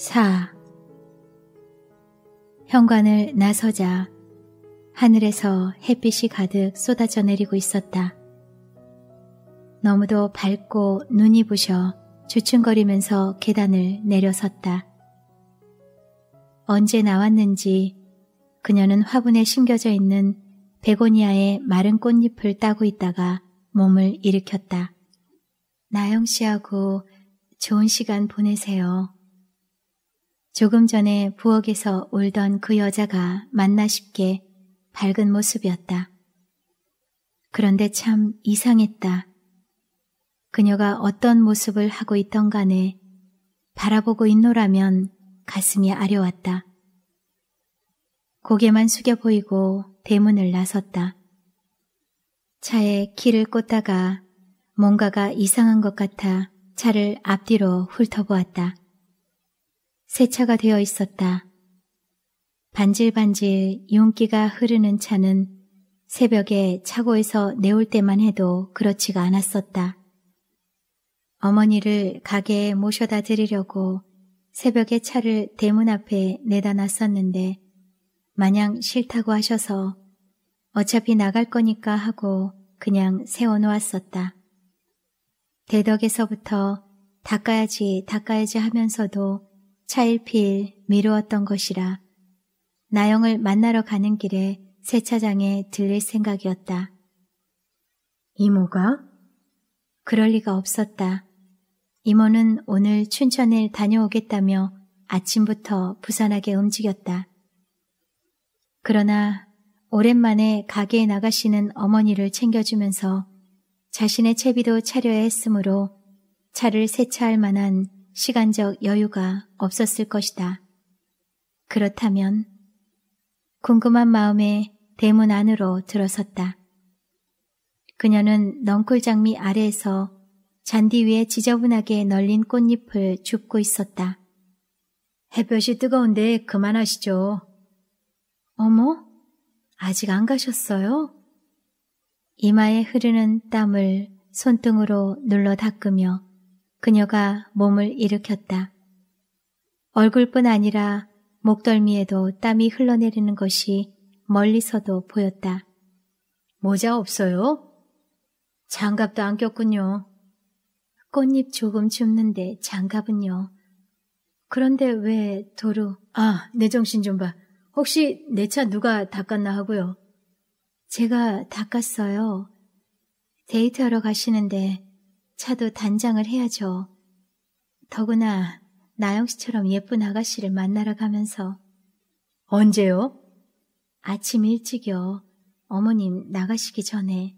4. 현관을 나서자 하늘에서 햇빛이 가득 쏟아져 내리고 있었다. 너무도 밝고 눈이 부셔 주춤거리면서 계단을 내려섰다. 언제 나왔는지 그녀는 화분에 심겨져 있는 베고니아의 마른 꽃잎을 따고 있다가 몸을 일으켰다. 나영 씨하고 좋은 시간 보내세요. 조금 전에 부엌에서 울던 그 여자가 만나 쉽게 밝은 모습이었다. 그런데 참 이상했다. 그녀가 어떤 모습을 하고 있던 간에 바라보고 있노라면 가슴이 아려왔다. 고개만 숙여 보이고 대문을 나섰다. 차에 키를 꽂다가 뭔가가 이상한 것 같아 차를 앞뒤로 훑어보았다. 세차가 되어 있었다. 반질반질 용기가 흐르는 차는 새벽에 차고에서 내올 때만 해도 그렇지가 않았었다. 어머니를 가게에 모셔다 드리려고 새벽에 차를 대문 앞에 내다 놨었는데 마냥 싫다고 하셔서 어차피 나갈 거니까 하고 그냥 세워놓았었다. 대덕에서부터 닦아야지 닦아야지 하면서도 차일피일 미루었던 것이라 나영을 만나러 가는 길에 세차장에 들릴 생각이었다. 이모가? 그럴 리가 없었다. 이모는 오늘 춘천을 다녀오겠다며 아침부터 부산하게 움직였다. 그러나 오랜만에 가게에 나가시는 어머니를 챙겨주면서 자신의 채비도 차려야 했으므로 차를 세차할 만한 시간적 여유가 없었을 것이다. 그렇다면 궁금한 마음에 대문 안으로 들어섰다. 그녀는 넝쿨장미 아래에서 잔디 위에 지저분하게 널린 꽃잎을 줍고 있었다. 햇볕이 뜨거운데 그만하시죠. 어머? 아직 안 가셨어요? 이마에 흐르는 땀을 손등으로 눌러 닦으며 그녀가 몸을 일으켰다. 얼굴뿐 아니라 목덜미에도 땀이 흘러내리는 것이 멀리서도 보였다. 모자 없어요? 장갑도 안 꼈군요. 꽃잎 조금 줍는데 장갑은요. 그런데 왜도루 아, 내 정신 좀 봐. 혹시 내 차 누가 닦았나 하고요. 제가 닦았어요. 데이트하러 가시는데 차도 단장을 해야죠. 더구나 나영 씨처럼 예쁜 아가씨를 만나러 가면서 언제요? 아침 일찍이요. 어머님 나가시기 전에.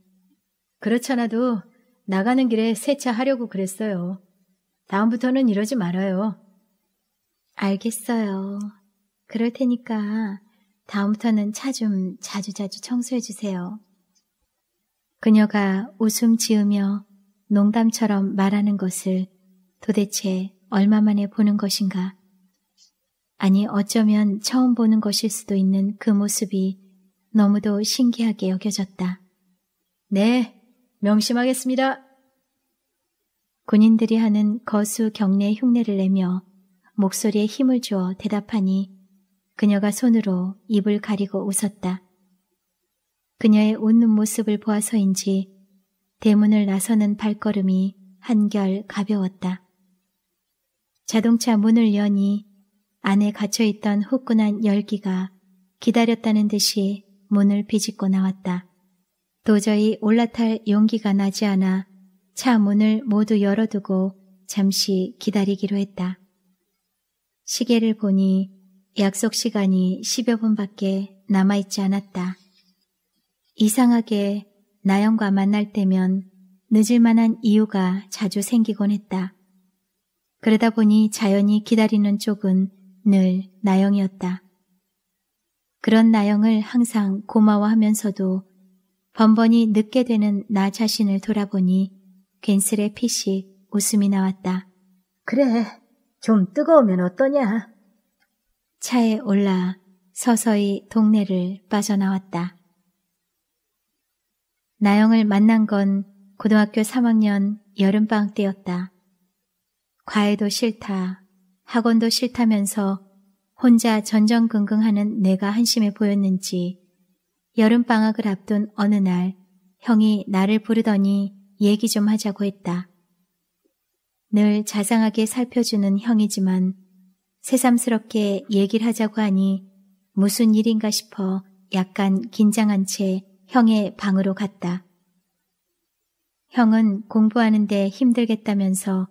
그렇잖아도 나가는 길에 세차하려고 그랬어요. 다음부터는 이러지 말아요. 알겠어요. 그럴 테니까 다음부터는 차 좀 자주자주 청소해 주세요. 그녀가 웃음 지으며 농담처럼 말하는 것을 도대체 얼마만에 보는 것인가? 아니 어쩌면 처음 보는 것일 수도 있는 그 모습이 너무도 신기하게 여겨졌다. 네, 명심하겠습니다. 군인들이 하는 거수 경례 흉내를 내며 목소리에 힘을 주어 대답하니 그녀가 손으로 입을 가리고 웃었다. 그녀의 웃는 모습을 보아서인지 대문을 나서는 발걸음이 한결 가벼웠다. 자동차 문을 여니 안에 갇혀있던 후끈한 열기가 기다렸다는 듯이 문을 비집고 나왔다. 도저히 올라탈 용기가 나지 않아 차 문을 모두 열어두고 잠시 기다리기로 했다. 시계를 보니 약속 시간이 10여 분밖에 남아있지 않았다. 이상하게 나영과 만날 때면 늦을 만한 이유가 자주 생기곤 했다. 그러다 보니 자연히 기다리는 쪽은 늘 나영이었다. 그런 나영을 항상 고마워하면서도 번번이 늦게 되는 나 자신을 돌아보니 괜스레 피식 웃음이 나왔다. 그래, 좀 뜨거우면 어떠냐? 차에 올라 서서히 동네를 빠져나왔다. 나영을 만난 건 고등학교 3학년 여름방학 때였다. 과외도 싫다, 학원도 싫다면서 혼자 전전긍긍하는 내가 한심해 보였는지 여름방학을 앞둔 어느 날 형이 나를 부르더니 얘기 좀 하자고 했다. 늘 자상하게 살펴주는 형이지만 새삼스럽게 얘기를 하자고 하니 무슨 일인가 싶어 약간 긴장한 채 형의 방으로 갔다. 형은 공부하는데 힘들겠다면서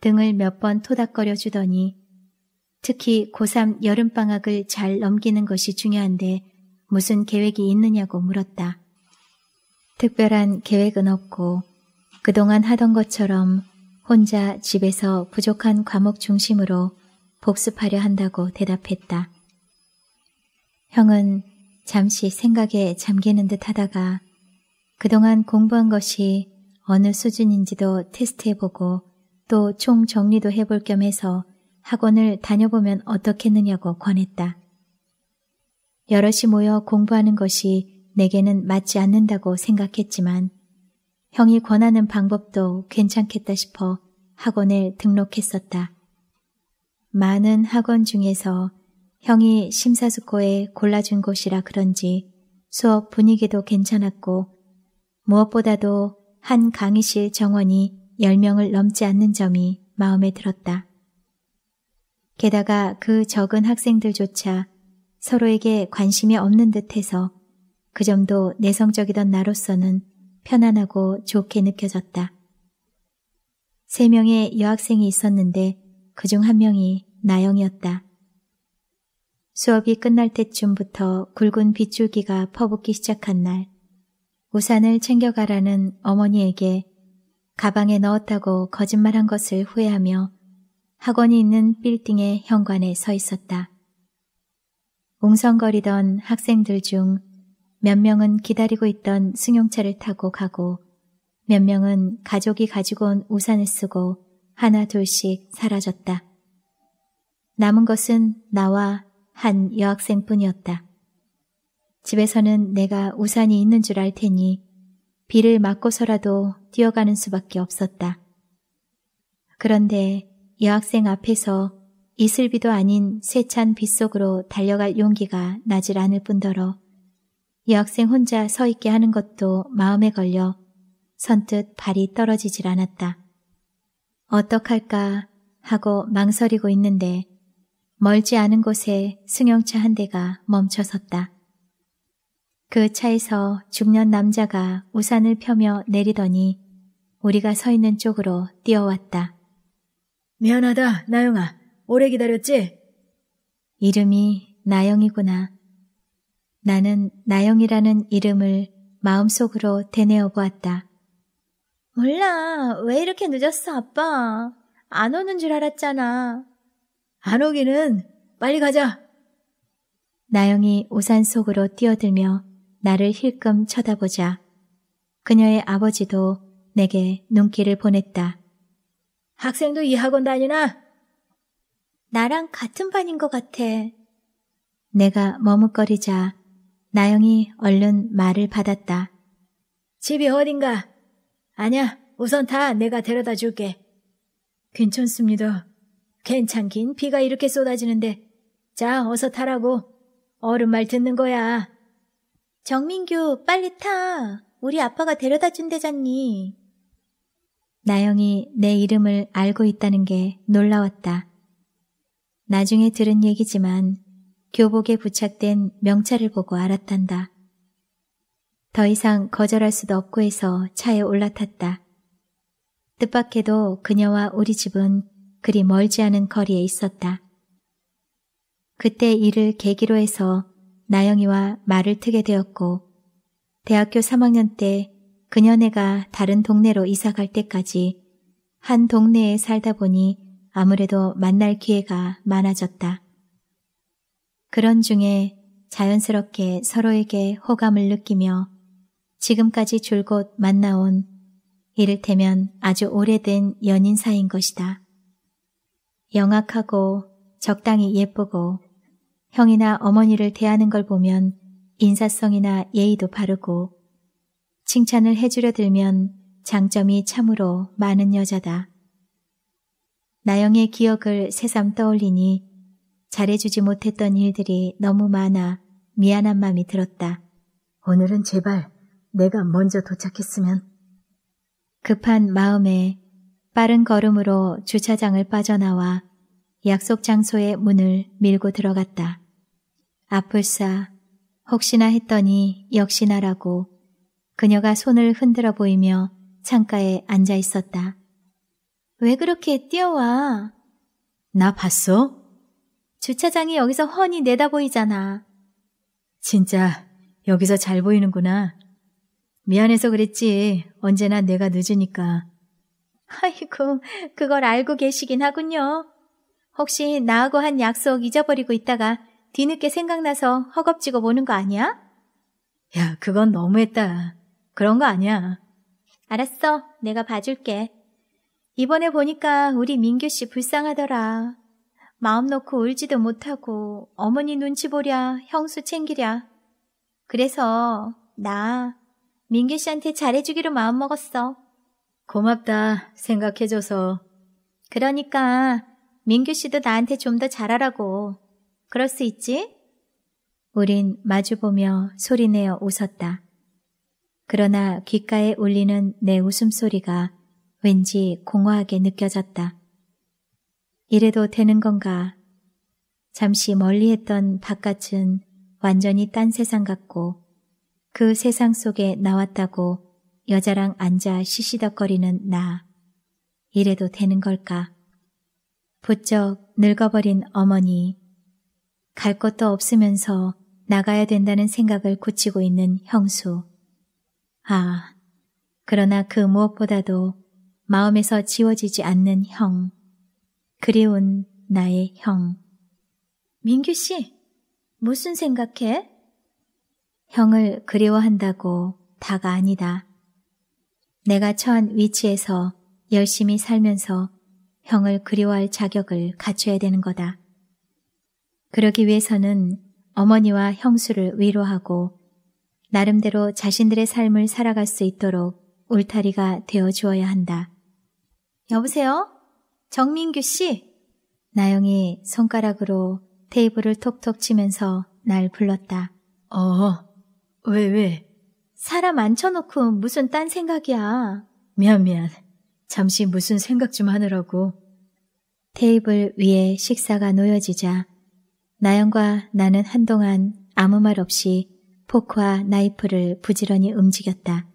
등을 몇 번 토닥거려 주더니 특히 고3 여름방학을 잘 넘기는 것이 중요한데 무슨 계획이 있느냐고 물었다. 특별한 계획은 없고 그동안 하던 것처럼 혼자 집에서 부족한 과목 중심으로 복습하려 한다고 대답했다. 형은 잠시 생각에 잠기는 듯 하다가 그동안 공부한 것이 어느 수준인지도 테스트해보고 또 총 정리도 해볼 겸 해서 학원을 다녀보면 어떻겠느냐고 권했다. 여럿이 모여 공부하는 것이 내게는 맞지 않는다고 생각했지만 형이 권하는 방법도 괜찮겠다 싶어 학원을 등록했었다. 많은 학원 중에서 형이 심사숙고에 골라준 곳이라 그런지 수업 분위기도 괜찮았고 무엇보다도 한 강의실 정원이 10명을 넘지 않는 점이 마음에 들었다. 게다가 그 적은 학생들조차 서로에게 관심이 없는 듯해서 그 점도 내성적이던 나로서는 편안하고 좋게 느껴졌다. 세 명의 여학생이 있었는데 그 중 한 명이 나영이었다. 수업이 끝날 때쯤부터 굵은 빗줄기가 퍼붓기 시작한 날 우산을 챙겨가라는 어머니에게 가방에 넣었다고 거짓말한 것을 후회하며 학원이 있는 빌딩의 현관에 서 있었다. 웅성거리던 학생들 중 몇 명은 기다리고 있던 승용차를 타고 가고 몇 명은 가족이 가지고 온 우산을 쓰고 하나 둘씩 사라졌다. 남은 것은 나와 한 여학생뿐이었다. 집에서는 내가 우산이 있는 줄 알 테니 비를 맞고서라도 뛰어가는 수밖에 없었다. 그런데 여학생 앞에서 이슬비도 아닌 세찬 빗속으로 달려갈 용기가 나질 않을 뿐더러 여학생 혼자 서 있게 하는 것도 마음에 걸려 선뜻 발이 떨어지질 않았다. 어떡할까 하고 망설이고 있는데 멀지 않은 곳에 승용차 한 대가 멈춰섰다. 그 차에서 중년 남자가 우산을 펴며 내리더니 우리가 서 있는 쪽으로 뛰어왔다. 미안하다, 나영아. 오래 기다렸지? 이름이 나영이구나. 나는 나영이라는 이름을 마음속으로 되뇌어 보았다. 몰라, 왜 이렇게 늦었어, 아빠. 안 오는 줄 알았잖아. 안 오기는 빨리 가자. 나영이 우산 속으로 뛰어들며 나를 힐끔 쳐다보자 그녀의 아버지도 내게 눈길을 보냈다. 학생도 이 학원 다니나? 나랑 같은 반인 것 같아. 내가 머뭇거리자 나영이 얼른 말을 받았다. 집이 어딘가? 아냐, 우선 다 내가 데려다 줄게. 괜찮습니다. 괜찮긴 비가 이렇게 쏟아지는데. 자, 어서 타라고. 어른 말 듣는 거야. 정민규, 빨리 타. 우리 아빠가 데려다 준대잖니. 나영이 내 이름을 알고 있다는 게 놀라웠다. 나중에 들은 얘기지만 교복에 부착된 명찰을 보고 알았단다. 더 이상 거절할 수도 없고 해서 차에 올라탔다. 뜻밖에도 그녀와 우리 집은 그리 멀지 않은 거리에 있었다. 그때 이를 계기로 해서 나영이와 말을 트게 되었고 대학교 3학년 때 그녀네가 다른 동네로 이사 갈 때까지 한 동네에 살다 보니 아무래도 만날 기회가 많아졌다. 그런 중에 자연스럽게 서로에게 호감을 느끼며 지금까지 줄곧 만나온 이를테면 아주 오래된 연인 사인 것이다. 영악하고 적당히 예쁘고 형이나 어머니를 대하는 걸 보면 인사성이나 예의도 바르고 칭찬을 해주려 들면 장점이 참으로 많은 여자다. 나영의 기억을 새삼 떠올리니 잘해주지 못했던 일들이 너무 많아 미안한 마음이 들었다. 오늘은 제발 내가 먼저 도착했으면. 급한 마음에 빠른 걸음으로 주차장을 빠져나와 약속 장소의 문을 밀고 들어갔다. 아플싸, 혹시나 했더니 역시나라고 그녀가 손을 흔들어 보이며 창가에 앉아 있었다. 왜 그렇게 뛰어와? 나 봤어? 주차장이 여기서 훤히 내다 보이잖아. 진짜 여기서 잘 보이는구나. 미안해서 그랬지. 언제나 내가 늦으니까. 아이고, 그걸 알고 계시긴 하군요. 혹시 나하고 한 약속 잊어버리고 있다가 뒤늦게 생각나서 허겁지겁 오는 거 아니야? 야, 그건 너무했다. 그런 거 아니야. 알았어. 내가 봐줄게. 이번에 보니까 우리 민규 씨 불쌍하더라. 마음 놓고 울지도 못하고 어머니 눈치 보랴, 형수 챙기랴. 그래서 나 민규 씨한테 잘해주기로 마음먹었어. 고맙다 생각해줘서. 그러니까 민규 씨도 나한테 좀 더 잘하라고. 그럴 수 있지? 우린 마주보며 소리내어 웃었다. 그러나 귓가에 울리는 내 웃음소리가 왠지 공허하게 느껴졌다. 이래도 되는 건가? 잠시 멀리했던 바깥은 완전히 딴 세상 같고 그 세상 속에 나왔다고 여자랑 앉아 시시덕거리는 나. 이래도 되는 걸까? 부쩍 늙어버린 어머니. 갈 곳도 없으면서 나가야 된다는 생각을 굳히고 있는 형수. 아, 그러나 그 무엇보다도 마음에서 지워지지 않는 형. 그리운 나의 형. 민규 씨, 무슨 생각해? 형을 그리워한다고 다가 아니다. 내가 처한 위치에서 열심히 살면서 형을 그리워할 자격을 갖춰야 되는 거다. 그러기 위해서는 어머니와 형수를 위로하고 나름대로 자신들의 삶을 살아갈 수 있도록 울타리가 되어 주어야 한다. 여보세요? 정민규 씨? 나영이 손가락으로 테이블을 톡톡 치면서 날 불렀다. 어, 왜, 왜? 사람 앉혀놓고 무슨 딴 생각이야. 미안, 미안. 잠시 무슨 생각 좀 하느라고. 테이블 위에 식사가 놓여지자 나영과 나는 한동안 아무 말 없이 포크와 나이프를 부지런히 움직였다.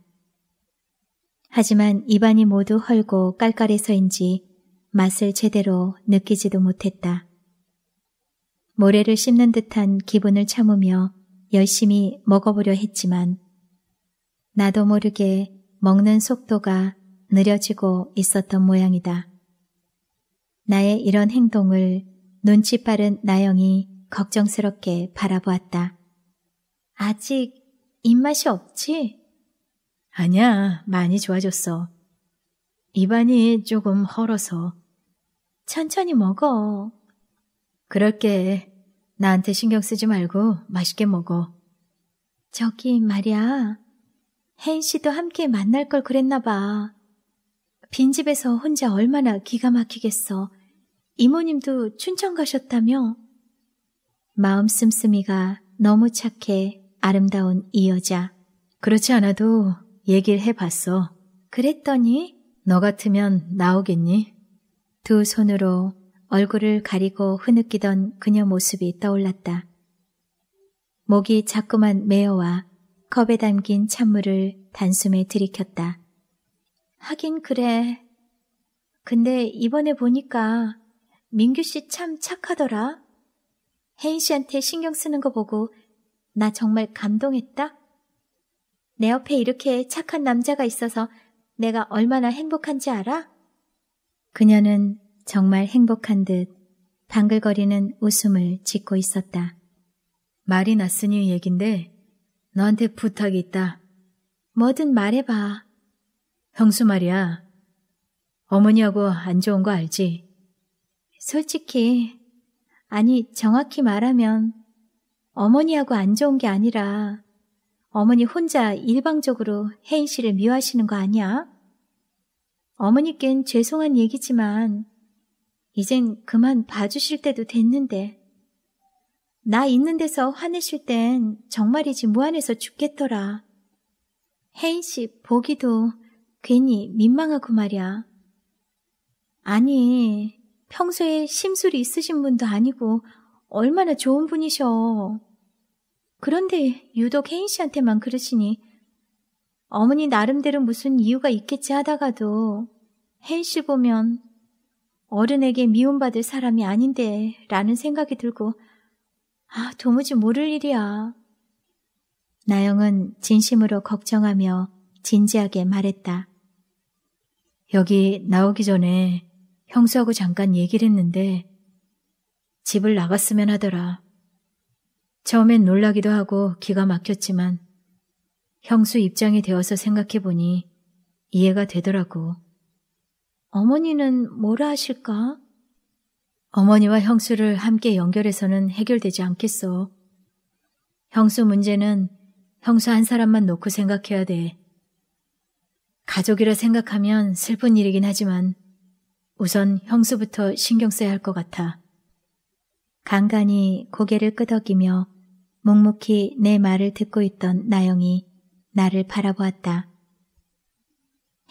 하지만 입안이 모두 헐고 깔깔해서인지 맛을 제대로 느끼지도 못했다. 모래를 씹는 듯한 기분을 참으며 열심히 먹어보려 했지만 나도 모르게 먹는 속도가 느려지고 있었던 모양이다. 나의 이런 행동을 눈치 빠른 나영이 걱정스럽게 바라보았다. 아직 입맛이 없지? 아니야, 많이 좋아졌어. 입안이 조금 헐어서. 천천히 먹어. 그럴게. 나한테 신경 쓰지 말고 맛있게 먹어. 저기 말이야. 혜인 씨도 함께 만날 걸 그랬나 봐. 빈집에서 혼자 얼마나 기가 막히겠어. 이모님도 춘천 가셨다며? 마음 씀씀이가 너무 착해 아름다운 이 여자. 그렇지 않아도 얘기를 해봤어. 그랬더니 너 같으면 나오겠니? 두 손으로 얼굴을 가리고 흐느끼던 그녀 모습이 떠올랐다. 목이 자꾸만 메어와 컵에 담긴 찬물을 단숨에 들이켰다. 하긴 그래. 근데 이번에 보니까 민규 씨 참 착하더라. 혜인 씨한테 신경 쓰는 거 보고 나 정말 감동했다. 내 옆에 이렇게 착한 남자가 있어서 내가 얼마나 행복한지 알아? 그녀는 정말 행복한 듯 방글거리는 웃음을 짓고 있었다. 말이 났으니 얘긴데 너한테 부탁이 있다. 뭐든 말해봐. 형수 말이야. 어머니하고 안 좋은 거 알지? 솔직히, 아니, 정확히 말하면, 어머니하고 안 좋은 게 아니라, 어머니 혼자 일방적으로 혜인 씨를 미워하시는 거 아니야? 어머니께는 죄송한 얘기지만, 이젠 그만 봐주실 때도 됐는데, 나 있는 데서 화내실 땐 정말이지 무안해서 죽겠더라. 혜인 씨 보기도 괜히 민망하고 말이야. 아니, 평소에 심술이 있으신 분도 아니고 얼마나 좋은 분이셔. 그런데 유독 혜인 씨한테만 그러시니 어머니 나름대로 무슨 이유가 있겠지 하다가도 혜인 씨 보면 어른에게 미움받을 사람이 아닌데 라는 생각이 들고 아, 도무지 모를 일이야. 나영은 진심으로 걱정하며 진지하게 말했다. 여기 나오기 전에 형수하고 잠깐 얘기를 했는데 집을 나갔으면 하더라. 처음엔 놀라기도 하고 기가 막혔지만 형수 입장이 되어서 생각해보니 이해가 되더라고. 어머니는 뭐라 하실까? 어머니와 형수를 함께 연결해서는 해결되지 않겠어. 형수 문제는 형수 한 사람만 놓고 생각해야 돼. 가족이라 생각하면 슬픈 일이긴 하지만 우선 형수부터 신경 써야 할 것 같아. 간간히 고개를 끄덕이며 묵묵히 내 말을 듣고 있던 나영이 나를 바라보았다.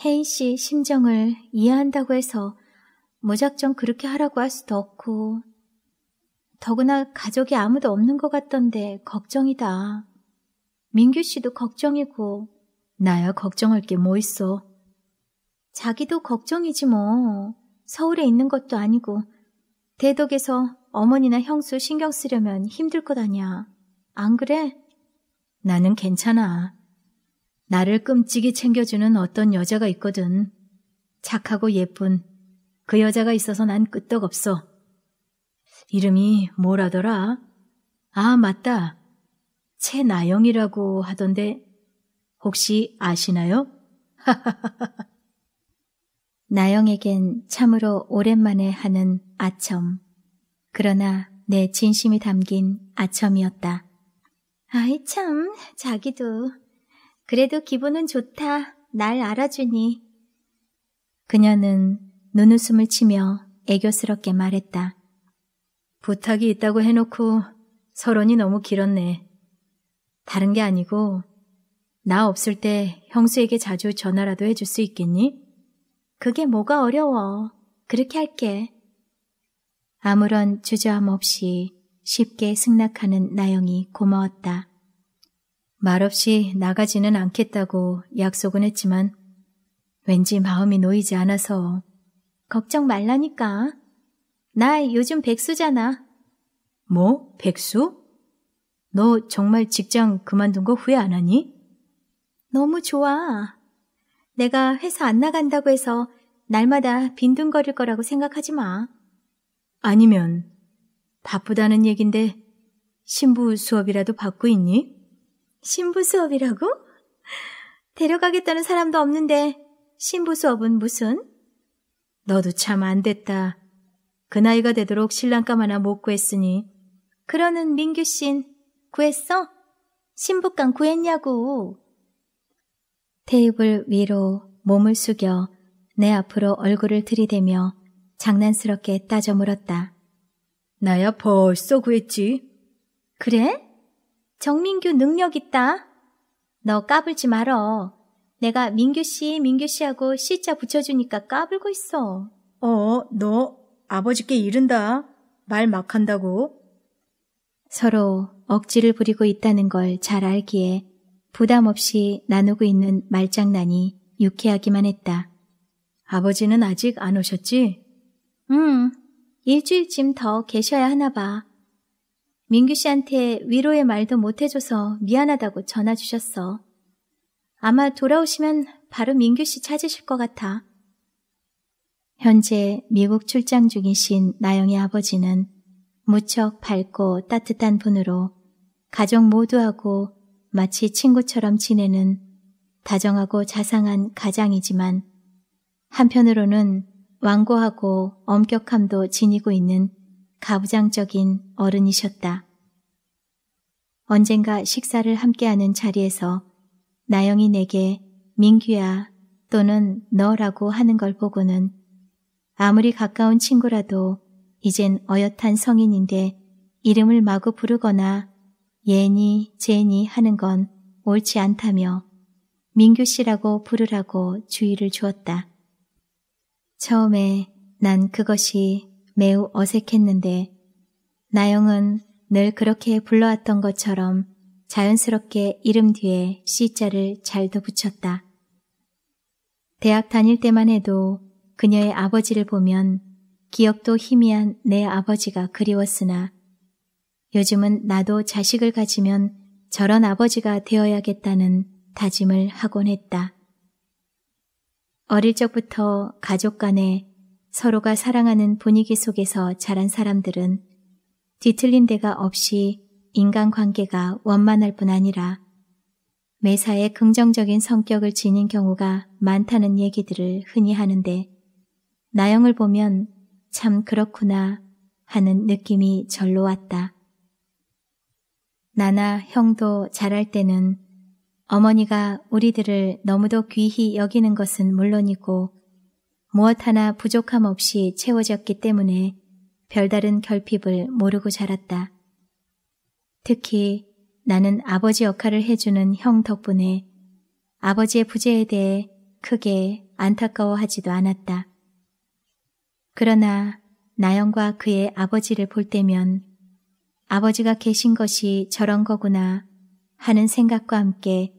혜인 씨 심정을 이해한다고 해서 무작정 그렇게 하라고 할 수도 없고 더구나 가족이 아무도 없는 것 같던데 걱정이다. 민규 씨도 걱정이고 나야 걱정할 게 뭐 있어. 자기도 걱정이지 뭐. 서울에 있는 것도 아니고 대덕에서 어머니나 형수 신경 쓰려면 힘들 것 아니야. 안 그래? 나는 괜찮아. 나를 끔찍이 챙겨주는 어떤 여자가 있거든. 착하고 예쁜 그 여자가 있어서 난 끄떡없어. 이름이 뭐라더라? 아, 맞다. 채나영이라고 하던데 혹시 아시나요? 나영에겐 참으로 오랜만에 하는 아첨. 그러나 내 진심이 담긴 아첨이었다. 아이 참, 자기도. 그래도 기분은 좋다. 날 알아주니. 그녀는 눈웃음을 치며 애교스럽게 말했다. 부탁이 있다고 해놓고 서론이 너무 길었네. 다른 게 아니고 나 없을 때 형수에게 자주 전화라도 해줄 수 있겠니? 그게 뭐가 어려워. 그렇게 할게. 아무런 주저함 없이 쉽게 승낙하는 나영이 고마웠다. 말없이 나가지는 않겠다고 약속은 했지만 왠지 마음이 놓이지 않아서 걱정 말라니까. 나 요즘 백수잖아. 뭐? 백수? 너 정말 직장 그만둔 거 후회 안 하니? 너무 좋아. 내가 회사 안 나간다고 해서 날마다 빈둥거릴 거라고 생각하지 마. 아니면 바쁘다는 얘긴데 신부 수업이라도 받고 있니? 신부 수업이라고? 데려가겠다는 사람도 없는데 신부 수업은 무슨? 너도 참 안 됐다. 그 나이가 되도록 신랑감 하나 못 구했으니. 그러는 민규 씨 구했어? 신부감 구했냐고. 테이블 위로 몸을 숙여 내 앞으로 얼굴을 들이대며 장난스럽게 따져 물었다. 나야 벌써 구했지. 그래? 정민규 능력 있다. 너 까불지 말어. 내가 민규 씨, 민규 씨하고 씨자 붙여주니까 까불고 있어. 어, 너 아버지께 이른다. 말 막 한다고. 서로 억지를 부리고 있다는 걸 잘 알기에 부담 없이 나누고 있는 말장난이 유쾌하기만 했다. 아버지는 아직 안 오셨지? 응, 일주일쯤 더 계셔야 하나 봐. 민규 씨한테 위로의 말도 못 해줘서 미안하다고 전화 주셨어. 아마 돌아오시면 바로 민규 씨 찾으실 것 같아. 현재 미국 출장 중이신 나영의 아버지는 무척 밝고 따뜻한 분으로 가족 모두하고 마치 친구처럼 지내는 다정하고 자상한 가장이지만 한편으로는 완고하고 엄격함도 지니고 있는 가부장적인 어른이셨다. 언젠가 식사를 함께하는 자리에서 나영이 내게 민규야 또는 너라고 하는 걸 보고는 아무리 가까운 친구라도 이젠 어엿한 성인인데 이름을 마구 부르거나 예니, 제니 하는 건 옳지 않다며 민규 씨라고 부르라고 주의를 주었다. 처음에 난 그것이 매우 어색했는데 나영은 늘 그렇게 불러왔던 것처럼 자연스럽게 이름 뒤에 C자를 잘도 붙였다. 대학 다닐 때만 해도 그녀의 아버지를 보면 기억도 희미한 내 아버지가 그리웠으나 요즘은 나도 자식을 가지면 저런 아버지가 되어야겠다는 다짐을 하곤 했다. 어릴 적부터 가족 간에 서로가 사랑하는 분위기 속에서 자란 사람들은 뒤틀린 데가 없이 인간관계가 원만할 뿐 아니라 매사에 긍정적인 성격을 지닌 경우가 많다는 얘기들을 흔히 하는데 나영을 보면 참 그렇구나 하는 느낌이 절로 왔다. 나나 형도 자랄 때는 어머니가 우리들을 너무도 귀히 여기는 것은 물론이고 무엇 하나 부족함 없이 채워졌기 때문에 별다른 결핍을 모르고 자랐다. 특히 나는 아버지 역할을 해주는 형 덕분에 아버지의 부재에 대해 크게 안타까워하지도 않았다. 그러나 나영과 그의 아버지를 볼 때면 아버지가 계신 것이 저런 거구나 하는 생각과 함께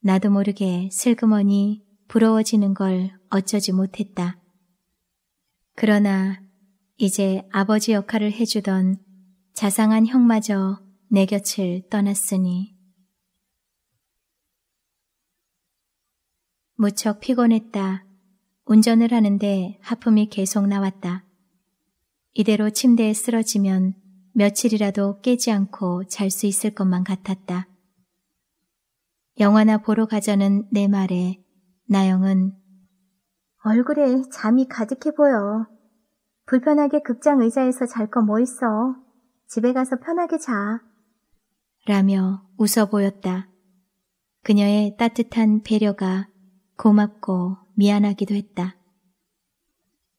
나도 모르게 슬그머니 부러워지는 걸 어쩌지 못했다. 그러나 이제 아버지 역할을 해주던 자상한 형마저 내 곁을 떠났으니 무척 피곤했다. 운전을 하는데 하품이 계속 나왔다. 이대로 침대에 쓰러지면 며칠이라도 깨지 않고 잘 수 있을 것만 같았다. 영화나 보러 가자는 내 말에 나영은 얼굴에 잠이 가득해 보여. 불편하게 극장 의자에서 잘 거 뭐 있어. 집에 가서 편하게 자. 라며 웃어 보였다. 그녀의 따뜻한 배려가 고맙고 미안하기도 했다.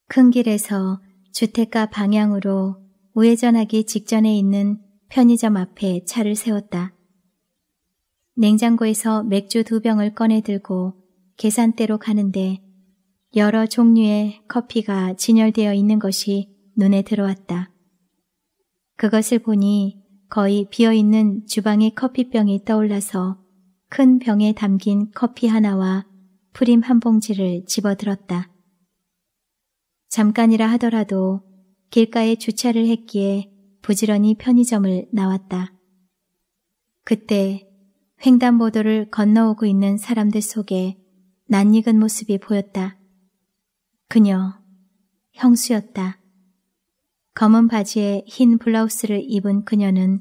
큰 길에서 주택가 방향으로 우회전하기 직전에 있는 편의점 앞에 차를 세웠다. 냉장고에서 맥주 두 병을 꺼내 들고 계산대로 가는데 여러 종류의 커피가 진열되어 있는 것이 눈에 들어왔다. 그것을 보니 거의 비어있는 주방의 커피병이 떠올라서 큰 병에 담긴 커피 하나와 프림 한 봉지를 집어들었다. 잠깐이라 하더라도 길가에 주차를 했기에 부지런히 편의점을 나왔다. 그때 횡단보도를 건너오고 있는 사람들 속에 낯익은 모습이 보였다. 그녀, 형수였다. 검은 바지에 흰 블라우스를 입은 그녀는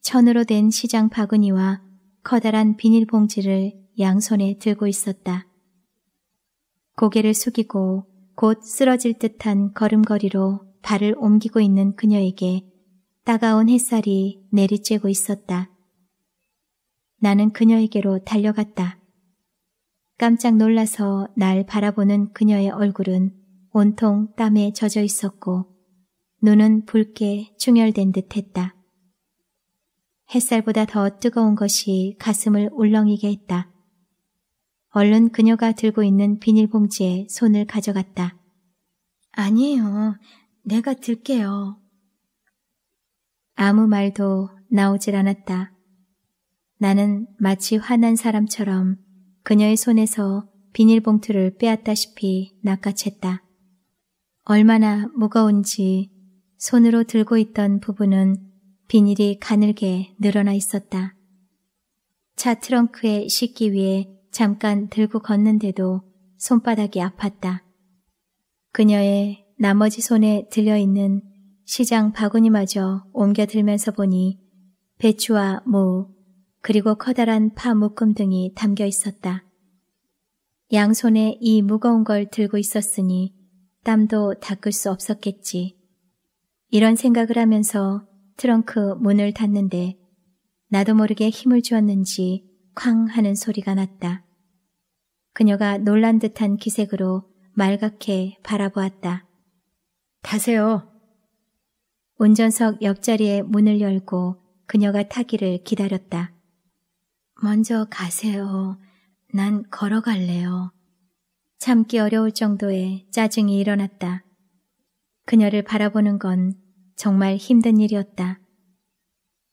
천으로 된 시장 바구니와 커다란 비닐봉지를 양손에 들고 있었다. 고개를 숙이고 곧 쓰러질 듯한 걸음걸이로 발을 옮기고 있는 그녀에게 따가운 햇살이 내리쬐고 있었다. 나는 그녀에게로 달려갔다. 깜짝 놀라서 날 바라보는 그녀의 얼굴은 온통 땀에 젖어 있었고 눈은 붉게 충혈된 듯했다. 햇살보다 더 뜨거운 것이 가슴을 울렁이게 했다. 얼른 그녀가 들고 있는 비닐봉지에 손을 가져갔다. 아니에요. 내가 들게요. 아무 말도 나오질 않았다. 나는 마치 화난 사람처럼 그녀의 손에서 비닐봉투를 빼앗다시피 낚아챘다. 얼마나 무거운지 손으로 들고 있던 부분은 비닐이 가늘게 늘어나 있었다. 차 트렁크에 씻기 위해 잠깐 들고 걷는데도 손바닥이 아팠다. 그녀의 나머지 손에 들려있는 시장 바구니마저 옮겨들면서 보니 배추와 무, 그리고 커다란 파 묶음 등이 담겨 있었다. 양손에 이 무거운 걸 들고 있었으니 땀도 닦을 수 없었겠지. 이런 생각을 하면서 트렁크 문을 닫는데 나도 모르게 힘을 주었는지 쾅 하는 소리가 났다. 그녀가 놀란 듯한 기색으로 말갛게 바라보았다. 다세요. 운전석 옆자리에 문을 열고 그녀가 타기를 기다렸다. 먼저 가세요. 난 걸어갈래요. 참기 어려울 정도의 짜증이 일어났다. 그녀를 바라보는 건 정말 힘든 일이었다.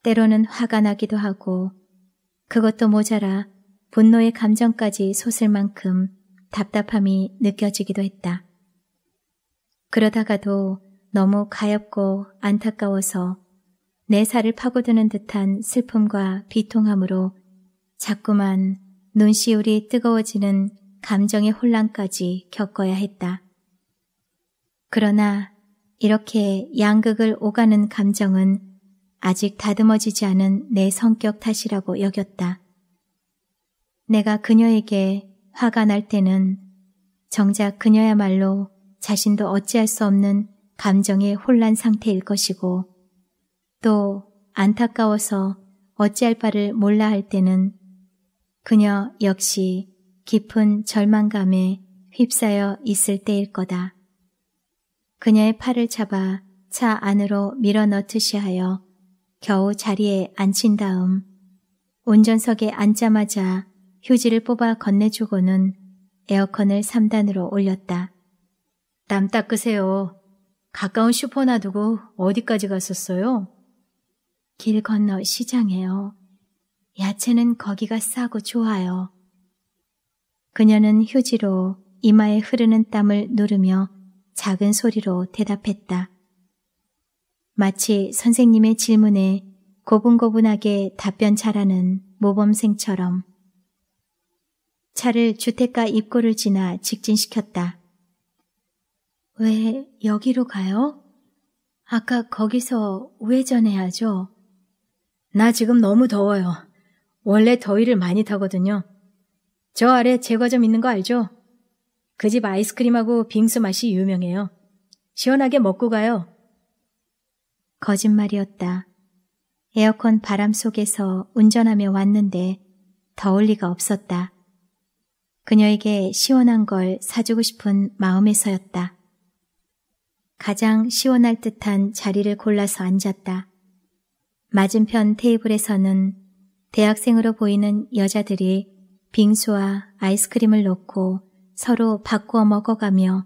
때로는 화가 나기도 하고 그것도 모자라 분노의 감정까지 솟을 만큼 답답함이 느껴지기도 했다. 그러다가도 너무 가엽고 안타까워서 내 살을 파고드는 듯한 슬픔과 비통함으로 자꾸만 눈시울이 뜨거워지는 감정의 혼란까지 겪어야 했다. 그러나 이렇게 양극을 오가는 감정은 아직 다듬어지지 않은 내 성격 탓이라고 여겼다. 내가 그녀에게 화가 날 때는 정작 그녀야말로 자신도 어찌할 수 없는 감정의 혼란 상태일 것이고 또 안타까워서 어찌할 바를 몰라 할 때는 그녀 역시 깊은 절망감에 휩싸여 있을 때일 거다. 그녀의 팔을 잡아 차 안으로 밀어넣듯이 하여 겨우 자리에 앉힌 다음 운전석에 앉자마자 휴지를 뽑아 건네주고는 에어컨을 3단으로 올렸다. 땀 닦으세요. 가까운 슈퍼나 두고 어디까지 갔었어요? 길 건너 시장에요. 야채는 거기가 싸고 좋아요. 그녀는 휴지로 이마에 흐르는 땀을 누르며 작은 소리로 대답했다. 마치 선생님의 질문에 고분고분하게 답변 잘하는 모범생처럼 차를 주택가 입구를 지나 직진시켰다. 왜 여기로 가요? 아까 거기서 우회전해야죠. 나 지금 너무 더워요. 원래 더위를 많이 타거든요. 저 아래 제과점 있는 거 알죠? 그집 아이스크림하고 빙수 맛이 유명해요. 시원하게 먹고 가요. 거짓말이었다. 에어컨 바람 속에서 운전하며 왔는데 더울 리가 없었다. 그녀에게 시원한 걸 사주고 싶은 마음에서였다. 가장 시원할 듯한 자리를 골라서 앉았다. 맞은편 테이블에서는 대학생으로 보이는 여자들이 빙수와 아이스크림을 놓고 서로 바꾸어 먹어가며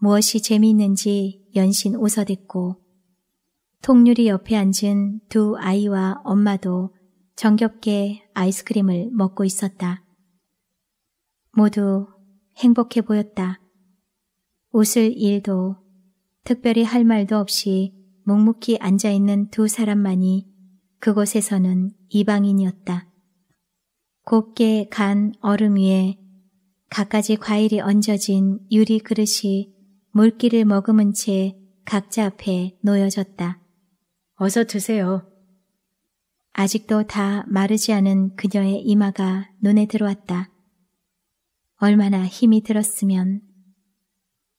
무엇이 재미있는지 연신 웃어댔고 통유리 옆에 앉은 두 아이와 엄마도 정겹게 아이스크림을 먹고 있었다. 모두 행복해 보였다. 웃을 일도 특별히 할 말도 없이 묵묵히 앉아있는 두 사람만이 그곳에서는 이방인이었다. 곱게 간 얼음 위에 갖가지 과일이 얹어진 유리 그릇이 물기를 머금은 채 각자 앞에 놓여졌다. 어서 드세요. 아직도 다 마르지 않은 그녀의 이마가 눈에 들어왔다. 얼마나 힘이 들었으면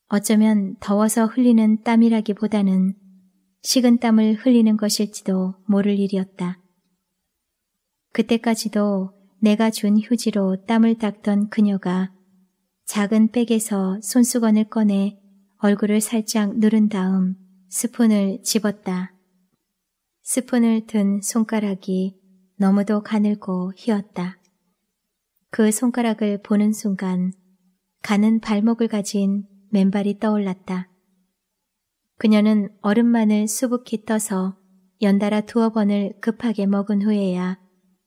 어쩌면 더워서 흘리는 땀이라기보다는 식은 땀을 흘리는 것일지도 모를 일이었다. 그때까지도 내가 준 휴지로 땀을 닦던 그녀가 작은 백에서 손수건을 꺼내 얼굴을 살짝 누른 다음 스푼을 집었다. 스푼을 든 손가락이 너무도 가늘고 휘었다. 그 손가락을 보는 순간 가는 발목을 가진 맨발이 떠올랐다. 그녀는 얼음만을 수북히 떠서 연달아 두어 번을 급하게 먹은 후에야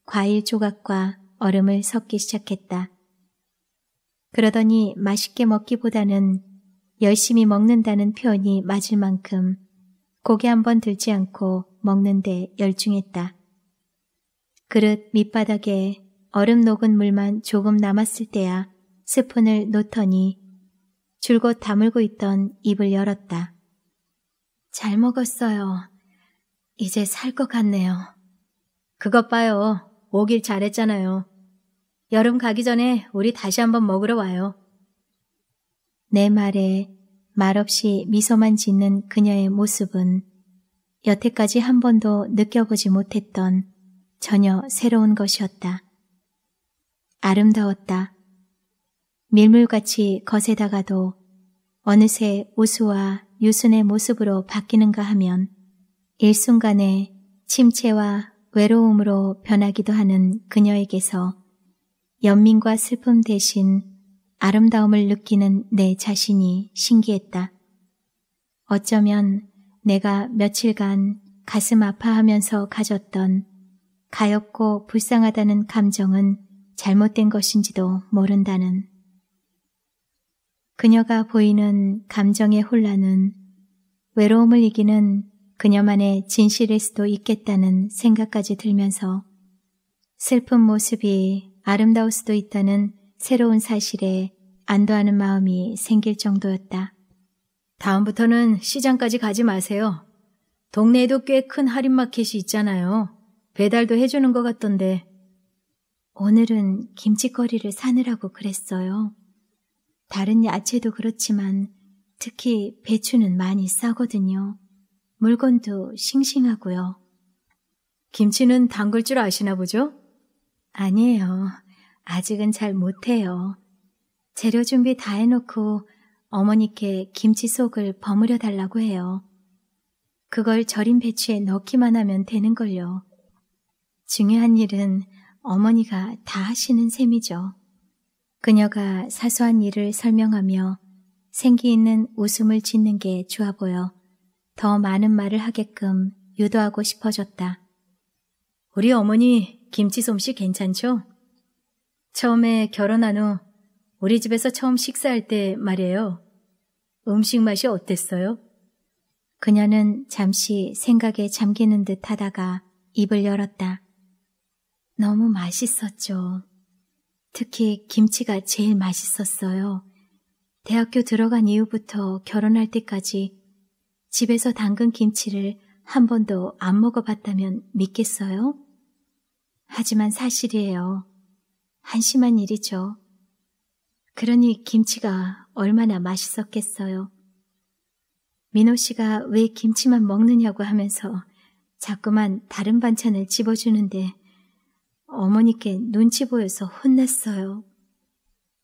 과일 조각과 얼음을 섞기 시작했다. 그러더니 맛있게 먹기보다는 열심히 먹는다는 표현이 맞을 만큼 고개 한번 들지 않고 먹는데 열중했다. 그릇 밑바닥에 얼음 녹은 물만 조금 남았을 때야 스푼을 놓더니 줄곧 다물고 있던 입을 열었다. 잘 먹었어요. 이제 살 것 같네요. 그것 봐요. 오길 잘했잖아요. 여름 가기 전에 우리 다시 한번 먹으러 와요. 내 말에 말없이 미소만 짓는 그녀의 모습은 여태까지 한 번도 느껴보지 못했던 전혀 새로운 것이었다. 아름다웠다. 밀물같이 거세다가도 어느새 우수와 유순의 모습으로 바뀌는가 하면 일순간에 침체와 외로움으로 변하기도 하는 그녀에게서 연민과 슬픔 대신 아름다움을 느끼는 내 자신이 신기했다. 어쩌면 내가 며칠간 가슴 아파하면서 가졌던 가엾고 불쌍하다는 감정은 잘못된 것인지도 모른다는 그녀가 보이는 감정의 혼란은 외로움을 이기는 그녀만의 진실일 수도 있겠다는 생각까지 들면서 슬픈 모습이 아름다울 수도 있다는 새로운 사실에 안도하는 마음이 생길 정도였다. 다음부터는 시장까지 가지 마세요. 동네에도 꽤 큰 할인마켓이 있잖아요. 배달도 해주는 것 같던데. 오늘은 김치거리를 사느라고 그랬어요. 다른 야채도 그렇지만 특히 배추는 많이 싸거든요. 물건도 싱싱하고요. 김치는 담글 줄 아시나 보죠? 아니에요. 아직은 잘 못해요. 재료 준비 다 해놓고 어머니께 김치 속을 버무려 달라고 해요. 그걸 절인 배추에 넣기만 하면 되는걸요. 중요한 일은 어머니가 다 하시는 셈이죠. 그녀가 사소한 일을 설명하며 생기 있는 웃음을 짓는 게 좋아 보여 더 많은 말을 하게끔 유도하고 싶어졌다. 우리 어머니 김치 솜씨 괜찮죠? 처음에 결혼한 후 우리 집에서 처음 식사할 때 말이에요. 음식 맛이 어땠어요? 그녀는 잠시 생각에 잠기는 듯 하다가 입을 열었다. 너무 맛있었죠. 특히 김치가 제일 맛있었어요. 대학교 들어간 이후부터 결혼할 때까지 집에서 담근 김치를 한 번도 안 먹어봤다면 믿겠어요? 하지만 사실이에요. 한심한 일이죠. 그러니 김치가 얼마나 맛있었겠어요. 민호 씨가 왜 김치만 먹느냐고 하면서 자꾸만 다른 반찬을 집어주는데 어머니께 눈치 보여서 혼났어요.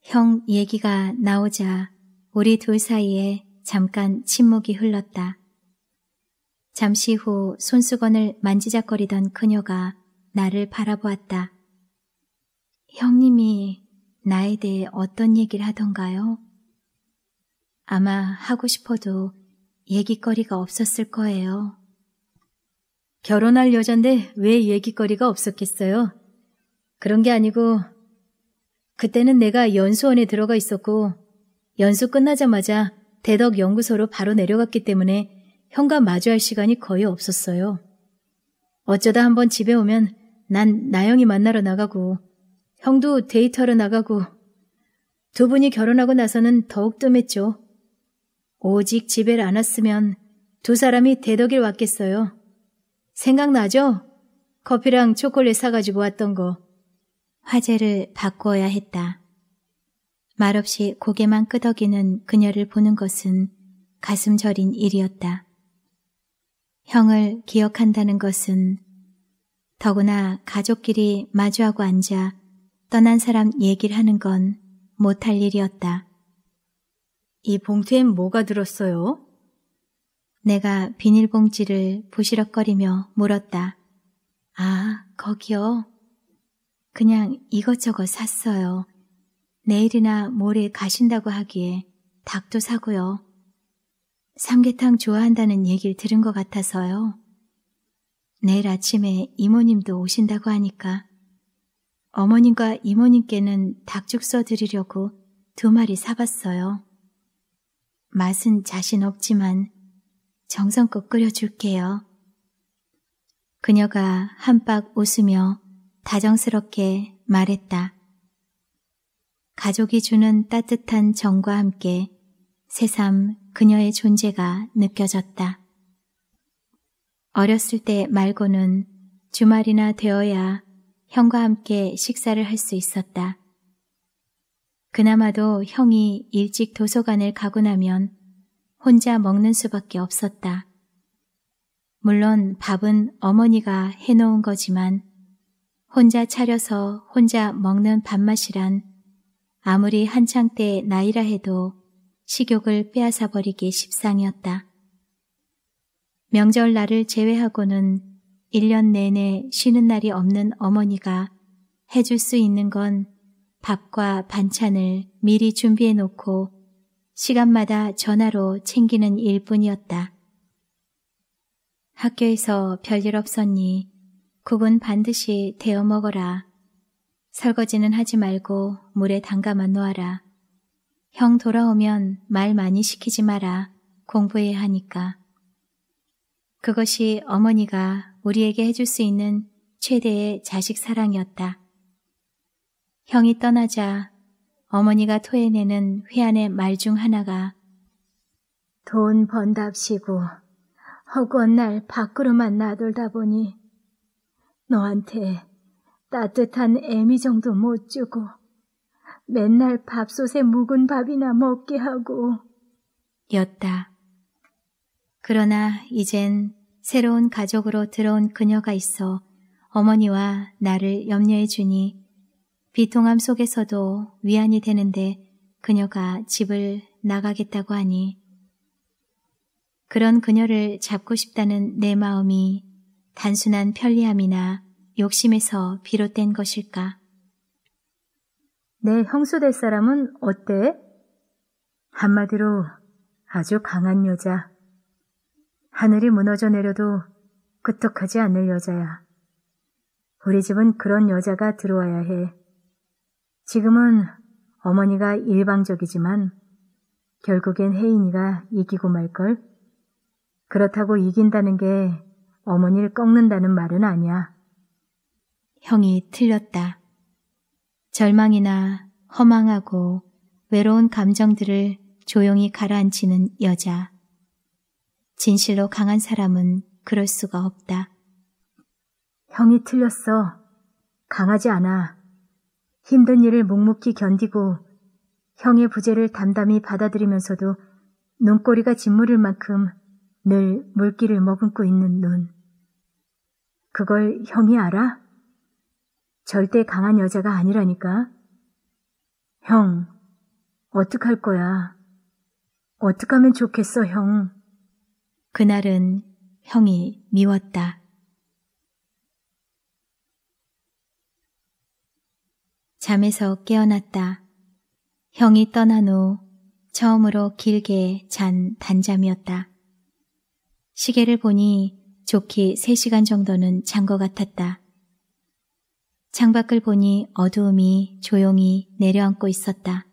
형 얘기가 나오자 우리 둘 사이에 잠깐 침묵이 흘렀다. 잠시 후 손수건을 만지작거리던 그녀가 나를 바라보았다. 형님이 나에 대해 어떤 얘기를 하던가요? 아마 하고 싶어도 얘기거리가 없었을 거예요. 결혼할 여잔데 왜 얘기거리가 없었겠어요? 그런 게 아니고 그때는 내가 연수원에 들어가 있었고 연수 끝나자마자 대덕 연구소로 바로 내려갔기 때문에 형과 마주할 시간이 거의 없었어요. 어쩌다 한번 집에 오면 난 나영이 만나러 나가고 형도 데이터로 나가고 두 분이 결혼하고 나서는 더욱 뜸했죠. 오직 집에안 왔으면 두 사람이 대덕일 왔겠어요. 생각나죠? 커피랑 초콜릿 사가지고 왔던 거. 화제를 바꾸어야 했다. 말없이 고개만 끄덕이는 그녀를 보는 것은 가슴 저린 일이었다. 형을 기억한다는 것은 더구나 가족끼리 마주하고 앉아 떠난 사람 얘기를 하는 건 못할 일이었다. 이 봉투엔 뭐가 들었어요? 내가 비닐봉지를 부시럭거리며 물었다. 아, 거기요. 그냥 이것저것 샀어요. 내일이나 모레 가신다고 하기에 닭도 사고요. 삼계탕 좋아한다는 얘기를 들은 것 같아서요. 내일 아침에 이모님도 오신다고 하니까 어머님과 이모님께는 닭죽 써드리려고 두 마리 사봤어요. 맛은 자신 없지만 정성껏 끓여줄게요. 그녀가 한 박 웃으며 다정스럽게 말했다. 가족이 주는 따뜻한 정과 함께 새삼 그녀의 존재가 느껴졌다. 어렸을 때 말고는 주말이나 되어야 형과 함께 식사를 할 수 있었다. 그나마도 형이 일찍 도서관을 가고 나면 혼자 먹는 수밖에 없었다. 물론 밥은 어머니가 해놓은 거지만 혼자 차려서 혼자 먹는 밥맛이란 아무리 한창 때 나이라 해도 식욕을 빼앗아 버리기 십상이었다. 명절날을 제외하고는 1년 내내 쉬는 날이 없는 어머니가 해줄 수 있는 건 밥과 반찬을 미리 준비해 놓고 시간마다 전화로 챙기는 일뿐이었다. 학교에서 별일 없었니 국은 반드시 데워 먹어라. 설거지는 하지 말고 물에 담가만 놓아라. 형 돌아오면 말 많이 시키지 마라. 공부해야 하니까. 그것이 어머니가 우리에게 해줄 수 있는 최대의 자식 사랑이었다. 형이 떠나자 어머니가 토해내는 회안의 말 중 하나가 돈 번답시고 허구한 날 밖으로만 놔둘다 보니 너한테 따뜻한 애미 정도 못 주고 맨날 밥솥에 묵은 밥이나 먹게 하고 였다. 그러나 이젠 새로운 가족으로 들어온 그녀가 있어 어머니와 나를 염려해 주니 비통함 속에서도 위안이 되는데 그녀가 집을 나가겠다고 하니 그런 그녀를 잡고 싶다는 내 마음이 단순한 편리함이나 욕심에서 비롯된 것일까? 내 형수 될 사람은 어때? 한마디로 아주 강한 여자. 하늘이 무너져 내려도 끄떡하지 않을 여자야. 우리 집은 그런 여자가 들어와야 해. 지금은 어머니가 일방적이지만 결국엔 혜인이가 이기고 말걸. 그렇다고 이긴다는 게 어머니를 꺾는다는 말은 아니야. 형이 틀렸다. 절망이나 허망하고 외로운 감정들을 조용히 가라앉히는 여자. 진실로 강한 사람은 그럴 수가 없다. 형이 틀렸어. 강하지 않아. 힘든 일을 묵묵히 견디고 형의 부재를 담담히 받아들이면서도 눈꼬리가 짓무를 만큼 늘 물기를 머금고 있는 눈. 그걸 형이 알아? 절대 강한 여자가 아니라니까. 형, 어떡할 거야? 어떡하면 좋겠어, 형. 그날은 형이 미웠다. 잠에서 깨어났다. 형이 떠난 후 처음으로 길게 잔 단잠이었다. 시계를 보니 좋게 3시간 정도는 잔 것 같았다. 창밖을 보니 어두움이 조용히 내려앉고 있었다.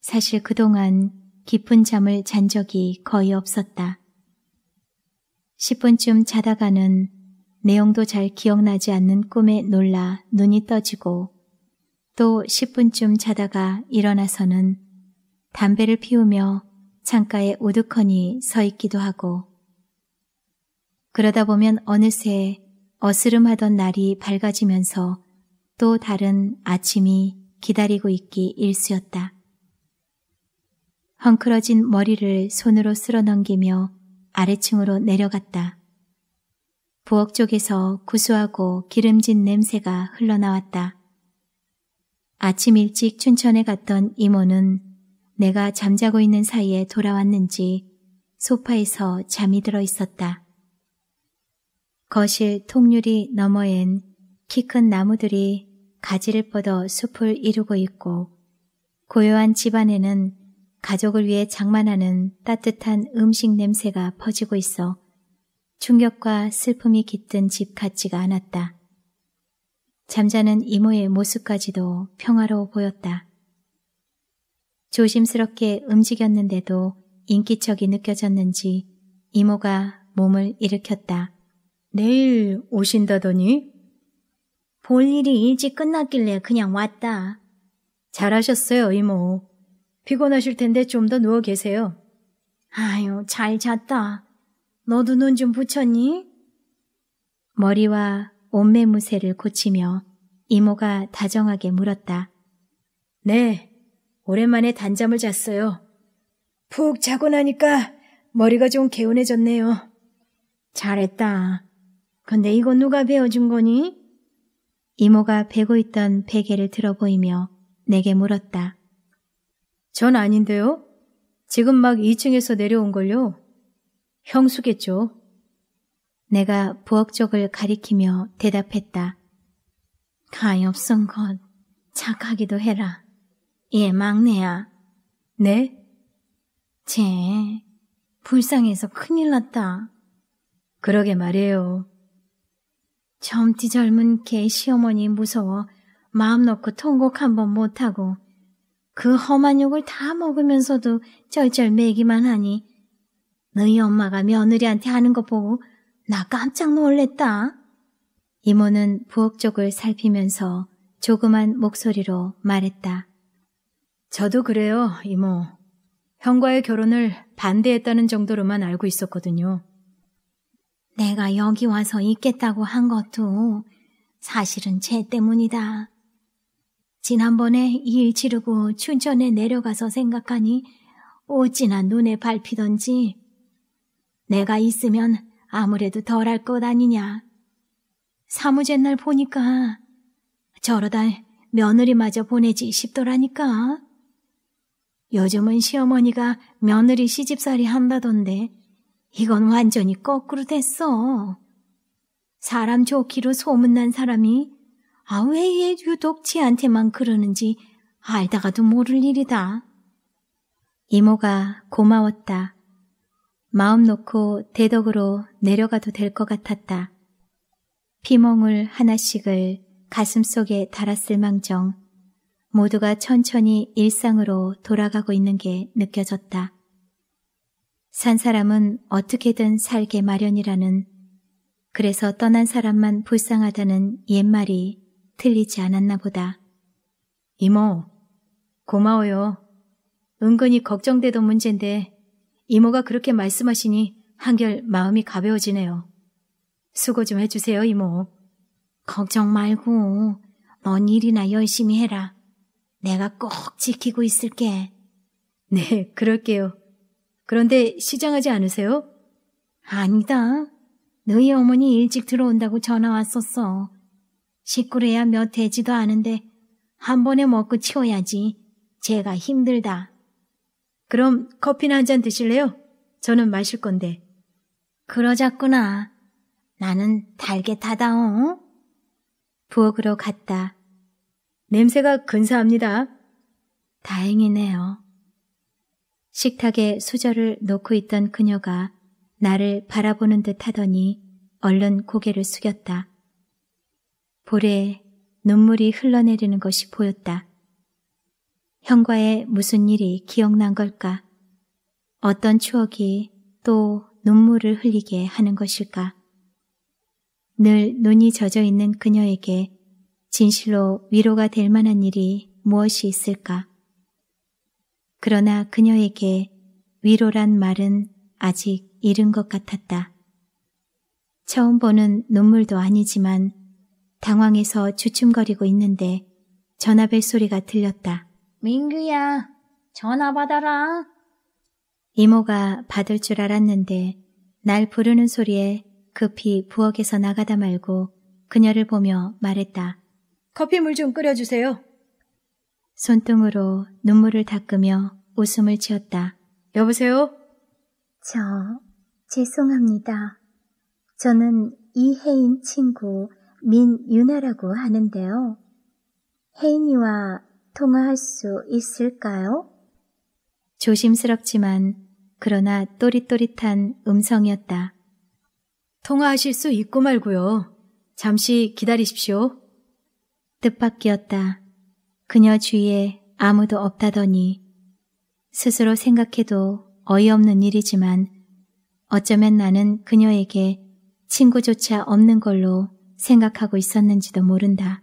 사실 그동안 깊은 잠을 잔 적이 거의 없었다. 10분쯤 자다가는 내용도 잘 기억나지 않는 꿈에 놀라 눈이 떠지고 또 10분쯤 자다가 일어나서는 담배를 피우며 창가에 우두커니 서 있기도 하고 그러다 보면 어느새 어스름하던 날이 밝아지면서 또 다른 아침이 기다리고 있기 일쑤였다. 헝클어진 머리를 손으로 쓸어 넘기며 아래층으로 내려갔다. 부엌 쪽에서 구수하고 기름진 냄새가 흘러나왔다. 아침 일찍 춘천에 갔던 이모는 내가 잠자고 있는 사이에 돌아왔는지 소파에서 잠이 들어 있었다. 거실 통유리 너머엔 키 큰 나무들이 가지를 뻗어 숲을 이루고 있고 고요한 집안에는 가족을 위해 장만하는 따뜻한 음식 냄새가 퍼지고 있어 충격과 슬픔이 깃든 집 같지가 않았다. 잠자는 이모의 모습까지도 평화로워 보였다. 조심스럽게 움직였는데도 인기척이 느껴졌는지 이모가 몸을 일으켰다. 내일 오신다더니? 볼 일이 일찍 끝났길래 그냥 왔다. 잘하셨어요, 이모. 피곤하실 텐데 좀 더 누워 계세요. 아유, 잘 잤다. 너도 눈 좀 붙였니? 머리와 옷매 무새를 고치며 이모가 다정하게 물었다. 네, 오랜만에 단잠을 잤어요. 푹 자고 나니까 머리가 좀 개운해졌네요. 잘했다. 근데 이건 누가 베어준 거니? 이모가 베고 있던 베개를 들어 보이며 내게 물었다. 전 아닌데요? 지금 막 2층에서 내려온걸요? 형수겠죠? 내가 부엌 쪽을 가리키며 대답했다. 가엾은 것, 착하기도 해라. 예, 막내야. 네? 쟤, 불쌍해서 큰일 났다. 그러게 말이에요. 젊티 젊은 개 시어머니 무서워 마음 놓고 통곡 한번 못하고 그 험한 욕을 다 먹으면서도 절절 매기만 하니 너희 엄마가 며느리한테 하는 거 보고 나 깜짝 놀랬다. 이모는 부엌 쪽을 살피면서 조그만 목소리로 말했다. 저도 그래요, 이모. 형과의 결혼을 반대했다는 정도로만 알고 있었거든요. 내가 여기 와서 있겠다고 한 것도 사실은 죄 때문이다. 지난번에 일 치르고 춘천에 내려가서 생각하니 어찌나 눈에 밟히던지 내가 있으면 아무래도 덜할 것 아니냐. 사무제 날 보니까 저러다 며느리마저 보내지 싶더라니까. 요즘은 시어머니가 며느리 시집살이 한다던데 이건 완전히 거꾸로 됐어. 사람 좋기로 소문난 사람이 아, 왜 유독 지한테만 그러는지 알다가도 모를 일이다. 이모가 고마웠다. 마음 놓고 대덕으로 내려가도 될 것 같았다. 피멍을 하나씩을 가슴속에 달았을 망정 모두가 천천히 일상으로 돌아가고 있는 게 느껴졌다. 산 사람은 어떻게든 살게 마련이라는 그래서 떠난 사람만 불쌍하다는 옛말이 틀리지 않았나 보다. 이모, 고마워요. 은근히 걱정되던 문제인데 이모가 그렇게 말씀하시니 한결 마음이 가벼워지네요. 수고 좀 해주세요, 이모. 걱정 말고 넌 일이나 열심히 해라. 내가 꼭 지키고 있을게. 네, 그럴게요. 그런데 시장하지 않으세요? 아니다. 너희 어머니 일찍 들어온다고 전화 왔었어. 식구래야 몇 되지도 않은데 한 번에 먹고 치워야지. 제가 힘들다. 그럼 커피나 한 잔 드실래요? 저는 마실 건데. 그러자꾸나. 나는 달게 타다오 부엌으로 갔다. 냄새가 근사합니다. 다행이네요. 식탁에 수저를 놓고 있던 그녀가 나를 바라보는 듯 하더니 얼른 고개를 숙였다. 볼에 눈물이 흘러내리는 것이 보였다. 형과의 무슨 일이 기억난 걸까? 어떤 추억이 또 눈물을 흘리게 하는 것일까? 늘 눈이 젖어 있는 그녀에게 진실로 위로가 될 만한 일이 무엇이 있을까? 그러나 그녀에게 위로란 말은 아직 이른 것 같았다. 처음 보는 눈물도 아니지만 당황해서 주춤거리고 있는데 전화벨 소리가 들렸다. 민규야, 전화 받아라. 이모가 받을 줄 알았는데 날 부르는 소리에 급히 부엌에서 나가다 말고 그녀를 보며 말했다. 커피 물 좀 끓여주세요. 손등으로 눈물을 닦으며 웃음을 지었다. 여보세요? 저, 죄송합니다. 저는 이혜인 친구 민윤아라고 하는데요. 혜인이와 통화할 수 있을까요? 조심스럽지만 그러나 또릿또릿한 음성이었다. 통화하실 수 있고 말고요. 잠시 기다리십시오. 뜻밖이었다. 그녀 주위에 아무도 없다더니 스스로 생각해도 어이없는 일이지만 어쩌면 나는 그녀에게 친구조차 없는 걸로 생각하고 있었는지도 모른다.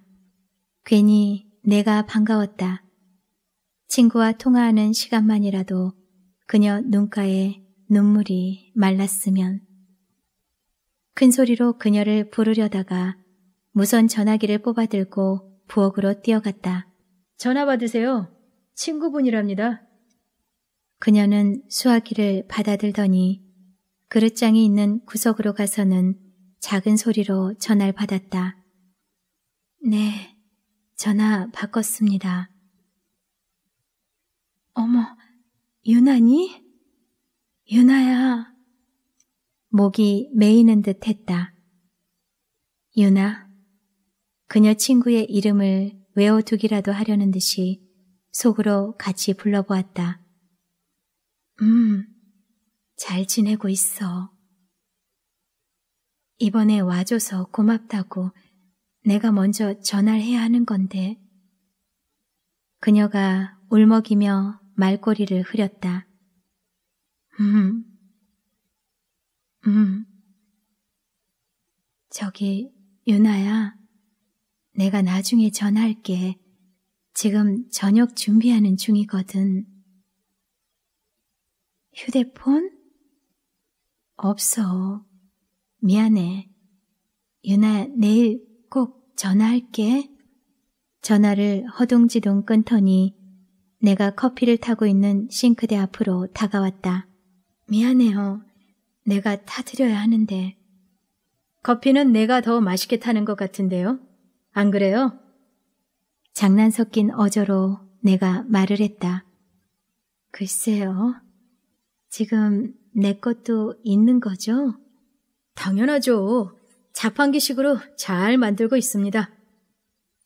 괜히 내가 반가웠다. 친구와 통화하는 시간만이라도 그녀 눈가에 눈물이 말랐으면. 큰 소리로 그녀를 부르려다가 무선 전화기를 뽑아들고 부엌으로 뛰어갔다. 전화 받으세요. 친구분이랍니다. 그녀는 수화기를 받아들더니 그릇장이 있는 구석으로 가서는 작은 소리로 전화를 받았다. 네, 전화 바꿨습니다. 어머, 유나니? 유나야. 목이 메이는 듯 했다. 유나. 그녀 친구의 이름을 외워두기라도 하려는 듯이 속으로 같이 불러보았다. 음, 잘 지내고 있어. 이번에 와줘서 고맙다고 내가 먼저 전화를 해야 하는 건데. 그녀가 울먹이며 말꼬리를 흐렸다. 음, 음. 저기, 유나야. 내가 나중에 전화할게. 지금 저녁 준비하는 중이거든. 휴대폰? 없어. 미안해. 유나, 내일 꼭 전화할게. 전화를 허둥지둥 끊더니 내가 커피를 타고 있는 싱크대 앞으로 다가왔다. 미안해요. 내가 타드려야 하는데. 커피는 내가 더 맛있게 타는 것 같은데요? 안 그래요? 장난 섞인 어조로 내가 말을 했다. 글쎄요. 지금 내 것도 있는 거죠? 당연하죠. 자판기식으로 잘 만들고 있습니다.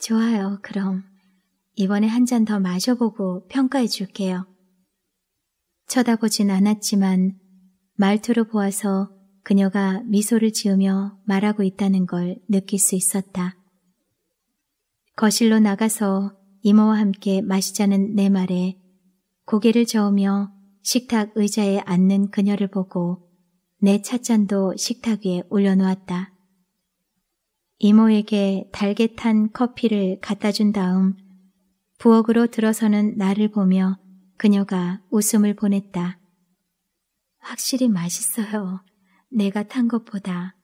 좋아요, 그럼. 이번에 한 잔 더 마셔보고 평가해 줄게요. 쳐다보진 않았지만 말투로 보아서 그녀가 미소를 지으며 말하고 있다는 걸 느낄 수 있었다. 거실로 나가서 이모와 함께 마시자는 내 말에 고개를 저으며 식탁 의자에 앉는 그녀를 보고 내 찻잔도 식탁 위에 올려놓았다. 이모에게 달게 탄 커피를 갖다 준 다음 부엌으로 들어서는 나를 보며 그녀가 웃음을 보냈다. 확실히 맛있어요. 내가 탄 것보다.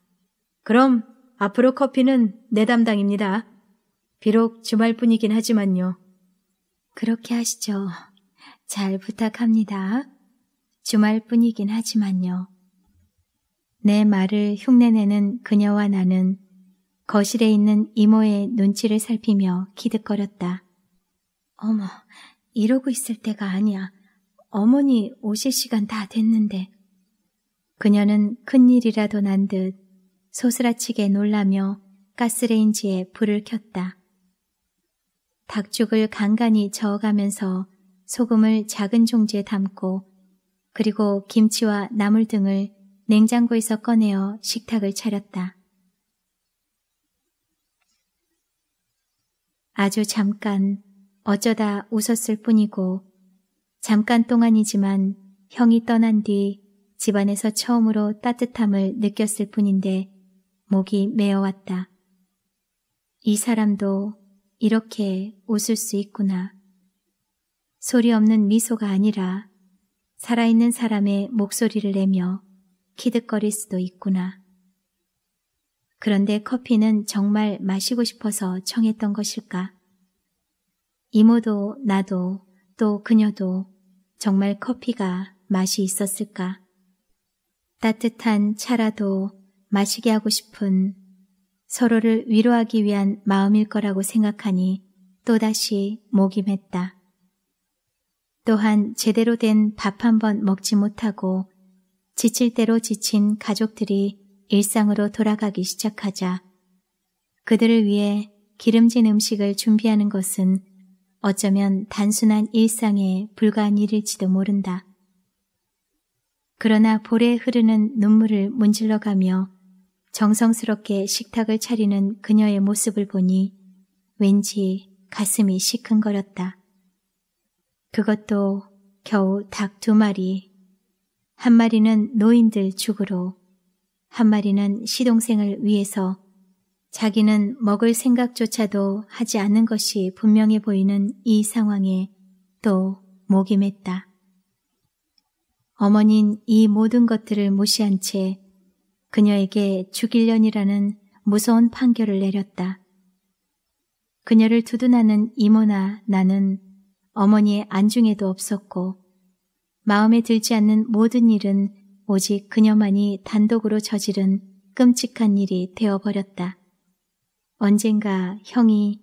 그럼 앞으로 커피는 내 담당입니다. 비록 주말뿐이긴 하지만요. 그렇게 하시죠. 잘 부탁합니다. 주말뿐이긴 하지만요. 내 말을 흉내내는 그녀와 나는 거실에 있는 이모의 눈치를 살피며 기득거렸다. 어머, 이러고 있을 때가 아니야. 어머니 오실 시간 다 됐는데. 그녀는 큰일이라도 난 듯 소스라치게 놀라며 가스레인지에 불을 켰다. 닭죽을 간간히 저어가면서 소금을 작은 종지에 담고 그리고 김치와 나물 등을 냉장고에서 꺼내어 식탁을 차렸다. 아주 잠깐 어쩌다 웃었을 뿐이고 잠깐 동안이지만 형이 떠난 뒤 집안에서 처음으로 따뜻함을 느꼈을 뿐인데 목이 메어왔다. 이 사람도 이렇게 웃을 수 있구나. 소리 없는 미소가 아니라 살아있는 사람의 목소리를 내며 키득거릴 수도 있구나. 그런데 커피는 정말 마시고 싶어서 청했던 것일까? 이모도 나도 또 그녀도 정말 커피가 맛이 있었을까? 따뜻한 차라도 마시게 하고 싶은 서로를 위로하기 위한 마음일 거라고 생각하니 또다시 목임했다. 또한 제대로 된 밥 한 번 먹지 못하고 지칠 대로 지친 가족들이 일상으로 돌아가기 시작하자 그들을 위해 기름진 음식을 준비하는 것은 어쩌면 단순한 일상에 불과한 일일지도 모른다. 그러나 볼에 흐르는 눈물을 문질러가며 정성스럽게 식탁을 차리는 그녀의 모습을 보니 왠지 가슴이 시큰거렸다. 그것도 겨우 닭 두 마리 한 마리는 노인들 죽으로, 한 마리는 시동생을 위해서 자기는 먹을 생각조차도 하지 않는 것이 분명해 보이는 이 상황에 또 목임했다. 어머닌 니이 모든 것들을 무시한 채 그녀에게 죽일년이라는 무서운 판결을 내렸다. 그녀를 두둔하는 이모나 나는 어머니의 안중에도 없었고 마음에 들지 않는 모든 일은 오직 그녀만이 단독으로 저지른 끔찍한 일이 되어버렸다. 언젠가 형이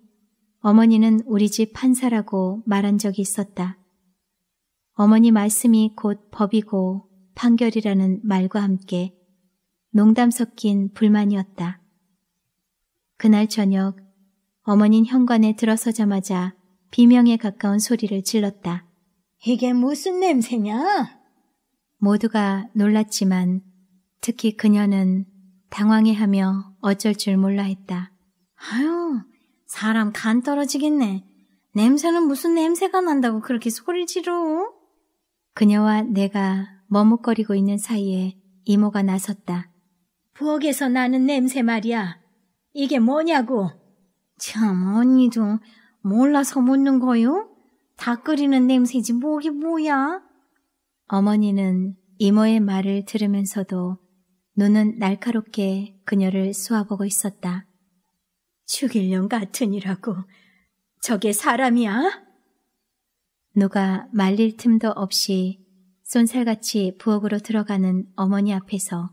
어머니는 우리 집 판사라고 말한 적이 있었다. 어머니 말씀이 곧 법이고 판결이라는 말과 함께 농담 섞인 불만이었다. 그날 저녁 어머닌 현관에 들어서자마자 비명에 가까운 소리를 질렀다. 이게 무슨 냄새냐? 모두가 놀랐지만 특히 그녀는 당황해하며 어쩔 줄 몰라 했다. 아유, 사람 간 떨어지겠네. 냄새는 무슨 냄새가 난다고 그렇게 소리 지르? 그녀와 내가 머뭇거리고 있는 사이에 이모가 나섰다. 부엌에서 나는 냄새 말이야. 이게 뭐냐고. 참, 언니도 몰라서 묻는 거요? 다 끓이는 냄새지 뭐게 뭐야? 어머니는 이모의 말을 들으면서도 눈은 날카롭게 그녀를 쏘아보고 있었다. 죽일 년 같으니라고 저게 사람이야? 누가 말릴 틈도 없이 쏜살같이 부엌으로 들어가는 어머니 앞에서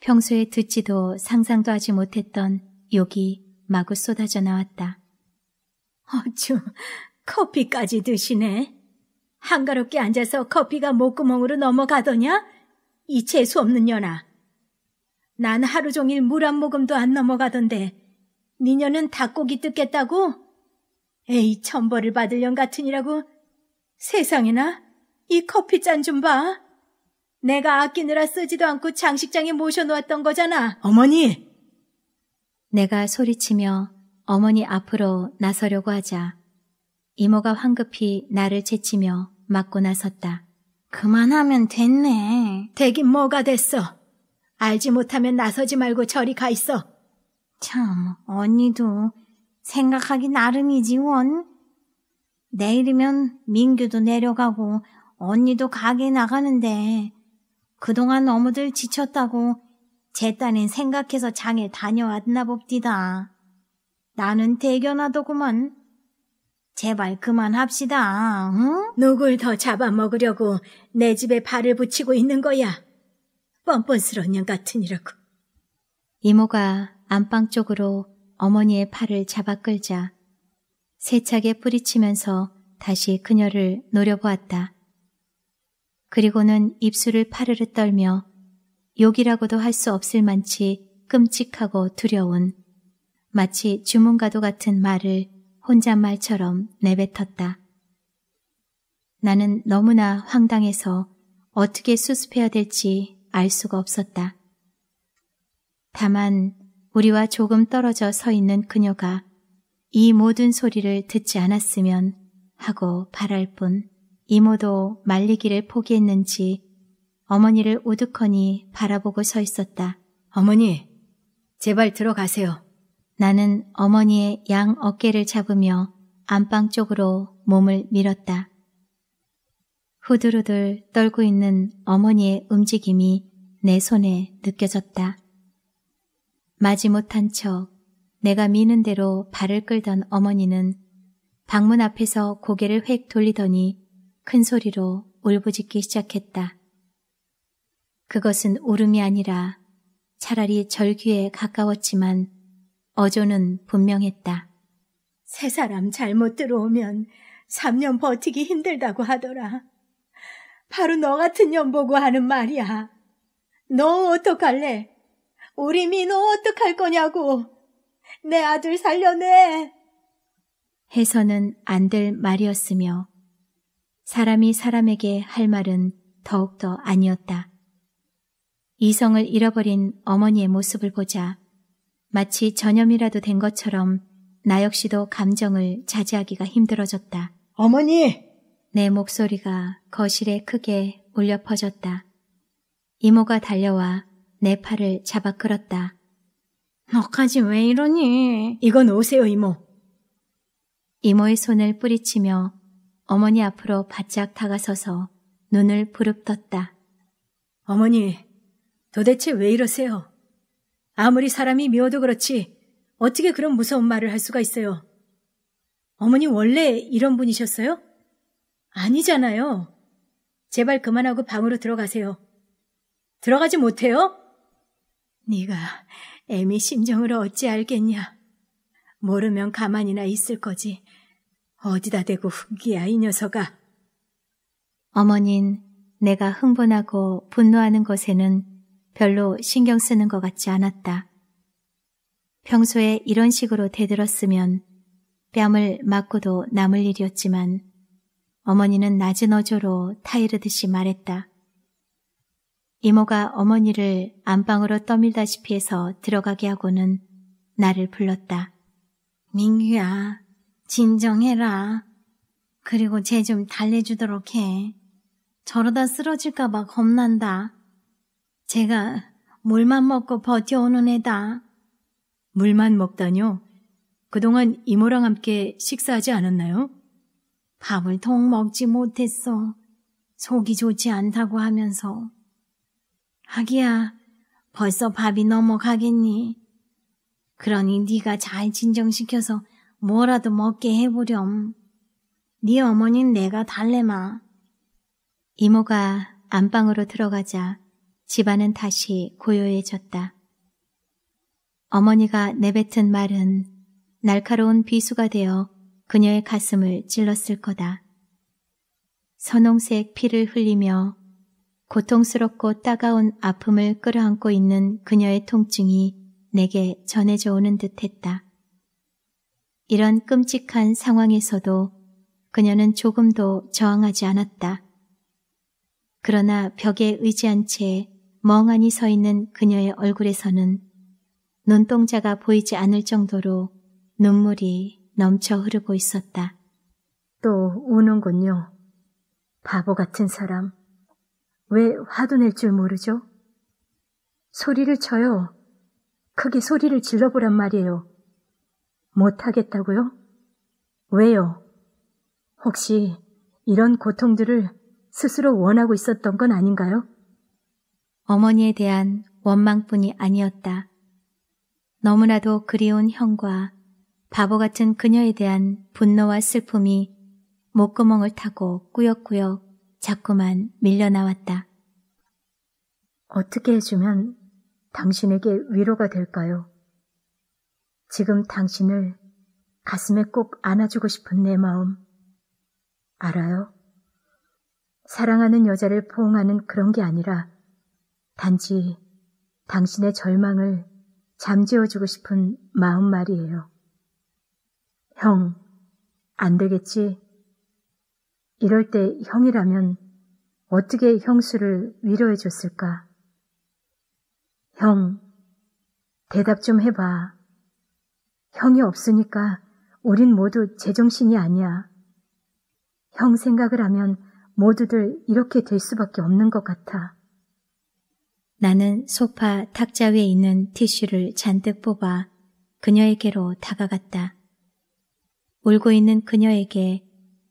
평소에 듣지도 상상도 하지 못했던 욕이 마구 쏟아져 나왔다. 어쭈, 커피까지 드시네. 한가롭게 앉아서 커피가 목구멍으로 넘어가더냐? 이 재수 없는 년아. 난 하루 종일 물 한 모금도 안 넘어가던데 니녀는 닭고기 뜯겠다고? 에이 천벌을 받을 년 같으니라고 세상에나 이 커피잔 좀 봐. 내가 아끼느라 쓰지도 않고 장식장에 모셔놓았던 거잖아. 어머니! 내가 소리치며 어머니 앞으로 나서려고 하자 이모가 황급히 나를 제치며 맞고 나섰다. 그만하면 됐네. 되긴 뭐가 됐어. 알지 못하면 나서지 말고 저리 가 있어. 참, 언니도 생각하기 나름이지, 원. 내일이면 민규도 내려가고 언니도 가게 나가는데 그동안 어무들 지쳤다고 제 딴엔 생각해서 장에 다녀왔나 봅디다. 나는 대견하더구먼. 제발 그만합시다, 응? 누굴 더 잡아먹으려고 내 집에 발을 붙이고 있는 거야. 뻔뻔스러운 년 같으니라고. 이모가 안방 쪽으로 어머니의 팔을 잡아 끌자 세차게 뿌리치면서 다시 그녀를 노려보았다. 그리고는 입술을 파르르 떨며 욕이라고도 할 수 없을 만치 끔찍하고 두려운 마치 주문가도 같은 말을 혼잣말처럼 내뱉었다. 나는 너무나 황당해서 어떻게 수습해야 될지 알 수가 없었다. 다만 우리와 조금 떨어져 서 있는 그녀가 이 모든 소리를 듣지 않았으면 하고 바랄 뿐 이모도 말리기를 포기했는지 어머니를 우두커니 바라보고 서 있었다. 어머니, 제발 들어가세요. 나는 어머니의 양 어깨를 잡으며 안방 쪽으로 몸을 밀었다. 후두루들 떨고 있는 어머니의 움직임이 내 손에 느껴졌다. 마지못한 척 내가 미는 대로 발을 끌던 어머니는 방문 앞에서 고개를 획 돌리더니 큰 소리로 울부짖기 시작했다. 그것은 울음이 아니라 차라리 절규에 가까웠지만 어조는 분명했다. 세 사람 잘못 들어오면 3년 버티기 힘들다고 하더라. 바로 너 같은 년 보고 하는 말이야. 너 어떡할래? 우리 민호 어떡할 거냐고. 내 아들 살려내. 해서는 안 될 말이었으며 사람이 사람에게 할 말은 더욱더 아니었다. 이성을 잃어버린 어머니의 모습을 보자 마치 전염이라도 된 것처럼 나 역시도 감정을 자제하기가 힘들어졌다. 어머니! 내 목소리가 거실에 크게 울려 퍼졌다. 이모가 달려와 내 팔을 잡아 끌었다. 너까지 왜 이러니? 이건 오세요, 이모. 이모의 손을 뿌리치며 어머니 앞으로 바짝 다가서서 눈을 부릅떴다. 어머니, 도대체 왜 이러세요? 아무리 사람이 미워도 그렇지 어떻게 그런 무서운 말을 할 수가 있어요. 어머니 원래 이런 분이셨어요? 아니잖아요. 제발 그만하고 방으로 들어가세요. 들어가지 못해요? 네가 애미 심정을 어찌 알겠냐. 모르면 가만히나 있을 거지. 어디다 대고 흥기야 이 녀석아. 어머닌 내가 흥분하고 분노하는 것에는 별로 신경 쓰는 것 같지 않았다. 평소에 이런 식으로 대들었으면 뺨을 맞고도 남을 일이었지만 어머니는 낮은 어조로 타이르듯이 말했다. 이모가 어머니를 안방으로 떠밀다시피 해서 들어가게 하고는 나를 불렀다. 민규야, 진정해라. 그리고 쟤 좀 달래주도록 해. 저러다 쓰러질까봐 겁난다. 제가 물만 먹고 버텨오는 애다. 물만 먹다뇨? 그동안 이모랑 함께 식사하지 않았나요? 밥을 통 먹지 못했어. 속이 좋지 않다고 하면서. 하기야, 벌써 밥이 넘어가겠니? 그러니 네가 잘 진정시켜서 뭐라도 먹게 해보렴. 네 어머니는 내가 달래마. 이모가 안방으로 들어가자 집안은 다시 고요해졌다. 어머니가 내뱉은 말은 날카로운 비수가 되어 그녀의 가슴을 찔렀을 거다. 선홍색 피를 흘리며 고통스럽고 따가운 아픔을 끌어안고 있는 그녀의 통증이 내게 전해져 오는 듯 했다. 이런 끔찍한 상황에서도 그녀는 조금도 저항하지 않았다. 그러나 벽에 의지한 채 멍하니 서 있는 그녀의 얼굴에서는 눈동자가 보이지 않을 정도로 눈물이 넘쳐 흐르고 있었다. 또 우는군요. 바보 같은 사람. 왜 화도 낼 줄 모르죠? 소리를 쳐요. 크게 소리를 질러보란 말이에요. 못하겠다고요? 왜요? 혹시 이런 고통들을 스스로 원하고 있었던 건 아닌가요? 어머니에 대한 원망뿐이 아니었다. 너무나도 그리운 형과 바보 같은 그녀에 대한 분노와 슬픔이 목구멍을 타고 꾸역꾸역 자꾸만 밀려나왔다. 어떻게 해주면 당신에게 위로가 될까요? 지금 당신을 가슴에 꼭 안아주고 싶은 내 마음. 알아요? 사랑하는 여자를 포옹하는 그런 게 아니라 단지 당신의 절망을 잠재워주고 싶은 마음 말이에요. 형, 안 되겠지? 이럴 때 형이라면 어떻게 형수를 위로해 줬을까? 형, 대답 좀 해봐. 형이 없으니까 우린 모두 제정신이 아니야. 형 생각을 하면 모두들 이렇게 될 수밖에 없는 것 같아. 나는 소파 탁자 위에 있는 티슈를 잔뜩 뽑아 그녀에게로 다가갔다. 울고 있는 그녀에게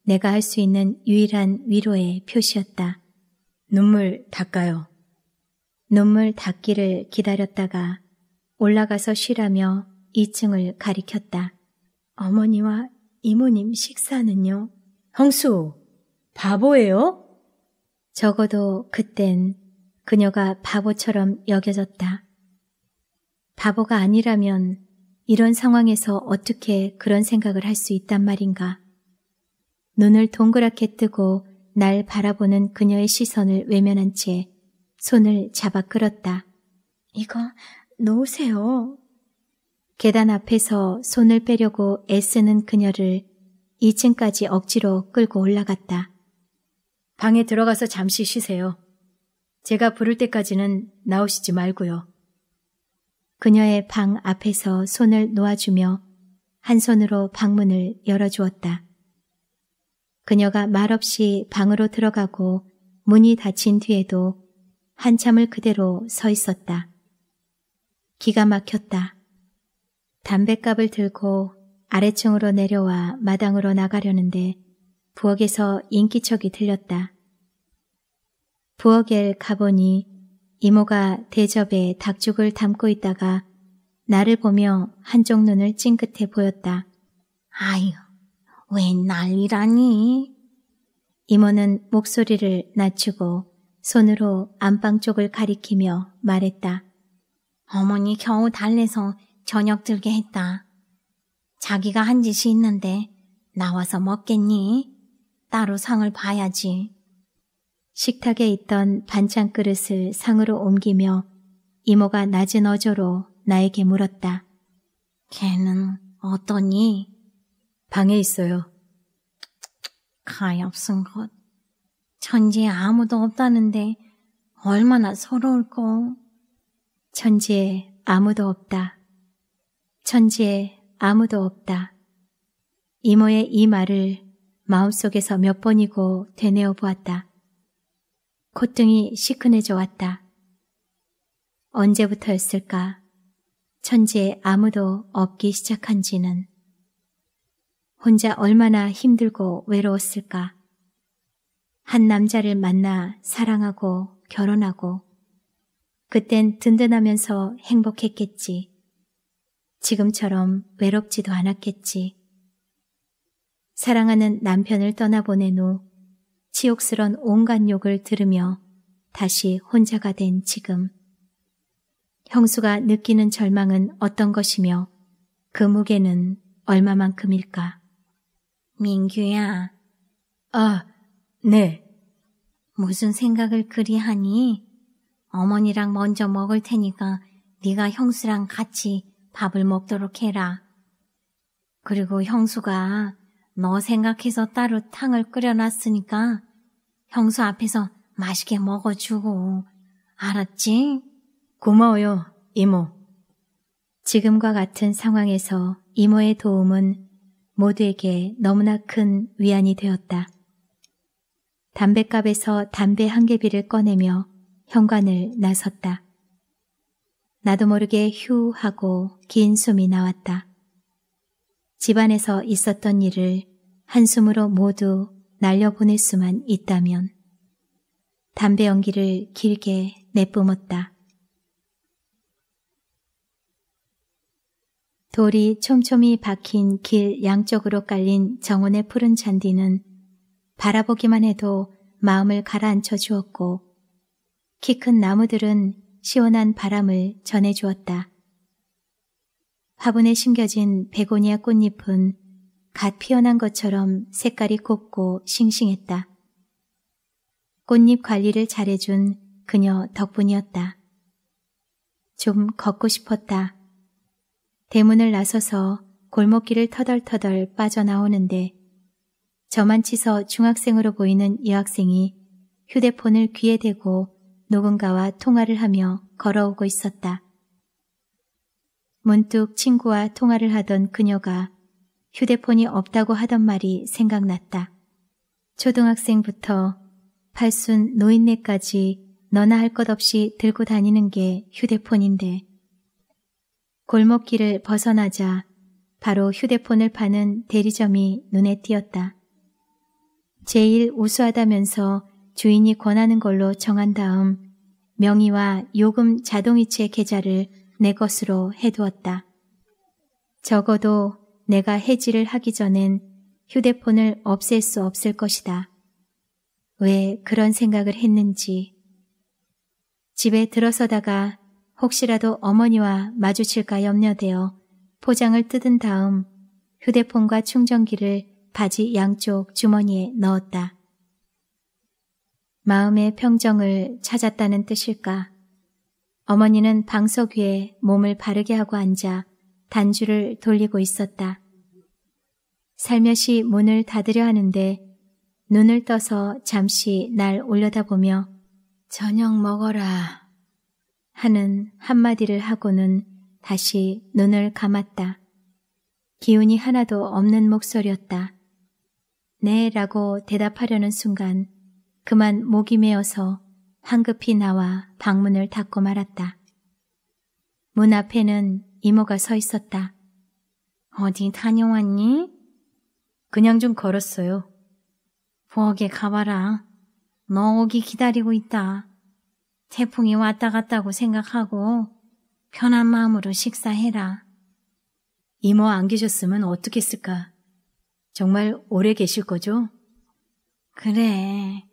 내가 할 수 있는 유일한 위로의 표시였다. 눈물 닦아요. 눈물 닦기를 기다렸다가 올라가서 쉬라며 2층을 가리켰다. 어머니와 이모님 식사는요? 형수 바보예요? 적어도 그땐 그녀가 바보처럼 여겨졌다. 바보가 아니라면 이런 상황에서 어떻게 그런 생각을 할 수 있단 말인가. 눈을 동그랗게 뜨고 날 바라보는 그녀의 시선을 외면한 채 손을 잡아 끌었다. 이거 놓으세요. 계단 앞에서 손을 빼려고 애쓰는 그녀를 2층까지 억지로 끌고 올라갔다. 방에 들어가서 잠시 쉬세요. 제가 부를 때까지는 나오시지 말고요. 그녀의 방 앞에서 손을 놓아주며 한 손으로 방문을 열어주었다. 그녀가 말없이 방으로 들어가고 문이 닫힌 뒤에도 한참을 그대로 서 있었다. 기가 막혔다. 담뱃갑을 들고 아래층으로 내려와 마당으로 나가려는데 부엌에서 인기척이 들렸다. 부엌에 가보니 이모가 대접에 닭죽을 담고 있다가 나를 보며 한쪽 눈을 찡긋해 보였다. 아유, 웬 난리라니? 이모는 목소리를 낮추고 손으로 안방 쪽을 가리키며 말했다. 어머니 겨우 달래서 저녁 들게 했다. 자기가 한 짓이 있는데 나와서 먹겠니? 따로 상을 봐야지. 식탁에 있던 반찬 그릇을 상으로 옮기며 이모가 낮은 어조로 나에게 물었다. 걔는 어떠니? 방에 있어요. 가엾은 것. 천지에 아무도 없다는데 얼마나 서러울까 천지에 아무도 없다. 천지에 아무도 없다. 이모의 이 말을 마음속에서 몇 번이고 되뇌어 보았다. 콧등이 시큰해져 왔다. 언제부터였을까? 천지에 아무도 없기 시작한 지는 혼자 얼마나 힘들고 외로웠을까? 한 남자를 만나 사랑하고 결혼하고 그땐 든든하면서 행복했겠지. 지금처럼 외롭지도 않았겠지. 사랑하는 남편을 떠나보낸 후 치욕스런 온갖 욕을 들으며 다시 혼자가 된 지금 형수가 느끼는 절망은 어떤 것이며 그 무게는 얼마만큼일까? 민규야. 아, 네. 무슨 생각을 그리 하니? 어머니랑 먼저 먹을 테니까 네가 형수랑 같이 밥을 먹도록 해라. 그리고 형수가 너 생각해서 따로 탕을 끓여놨으니까 형수 앞에서 맛있게 먹어주고 알았지? 고마워요, 이모. 지금과 같은 상황에서 이모의 도움은 모두에게 너무나 큰 위안이 되었다. 담배갑에서 담배 한 개비를 꺼내며 현관을 나섰다. 나도 모르게 휴 하고 긴 숨이 나왔다. 집안에서 있었던 일을 한숨으로 모두 날려보낼 수만 있다면 담배 연기를 길게 내뿜었다. 돌이 촘촘히 박힌 길 양쪽으로 깔린 정원의 푸른 잔디는 바라보기만 해도 마음을 가라앉혀 주었고 키 큰 나무들은 시원한 바람을 전해 주었다. 화분에 심겨진 베고니아 꽃잎은 갓 피어난 것처럼 색깔이 곱고 싱싱했다. 꽃잎 관리를 잘해준 그녀 덕분이었다. 좀 걷고 싶었다. 대문을 나서서 골목길을 터덜터덜 빠져나오는데 저만 치서 중학생으로 보이는 여학생이 휴대폰을 귀에 대고 누군가와 통화를 하며 걸어오고 있었다. 문득 친구와 통화를 하던 그녀가 휴대폰이 없다고 하던 말이 생각났다. 초등학생부터 팔순 노인네까지 너나 할 것 없이 들고 다니는 게 휴대폰인데 골목길을 벗어나자 바로 휴대폰을 파는 대리점이 눈에 띄었다. 제일 우수하다면서 주인이 권하는 걸로 정한 다음 명의와 요금 자동이체 계좌를 내 것으로 해두었다. 적어도 내가 해지를 하기 전엔 휴대폰을 없앨 수 없을 것이다. 왜 그런 생각을 했는지. 집에 들어서다가 혹시라도 어머니와 마주칠까 염려되어 포장을 뜯은 다음 휴대폰과 충전기를 바지 양쪽 주머니에 넣었다. 마음의 평정을 찾았다는 뜻일까? 어머니는 방석 위에 몸을 바르게 하고 앉아 단주를 돌리고 있었다. 살며시 문을 닫으려 하는데 눈을 떠서 잠시 날 올려다보며 저녁 먹어라 하는 한마디를 하고는 다시 눈을 감았다. 기운이 하나도 없는 목소리였다. 네 라고 대답하려는 순간 그만 목이 메어서 황급히 나와 방문을 닫고 말았다. 문 앞에는 이모가 서 있었다. 어디 다녀왔니? 그냥 좀 걸었어요. 부엌에 가봐라. 너 오기 기다리고 있다. 태풍이 왔다 갔다고 생각하고 편한 마음으로 식사해라. 이모 안 계셨으면 어떻게 했을까? 정말 오래 계실 거죠? 그래.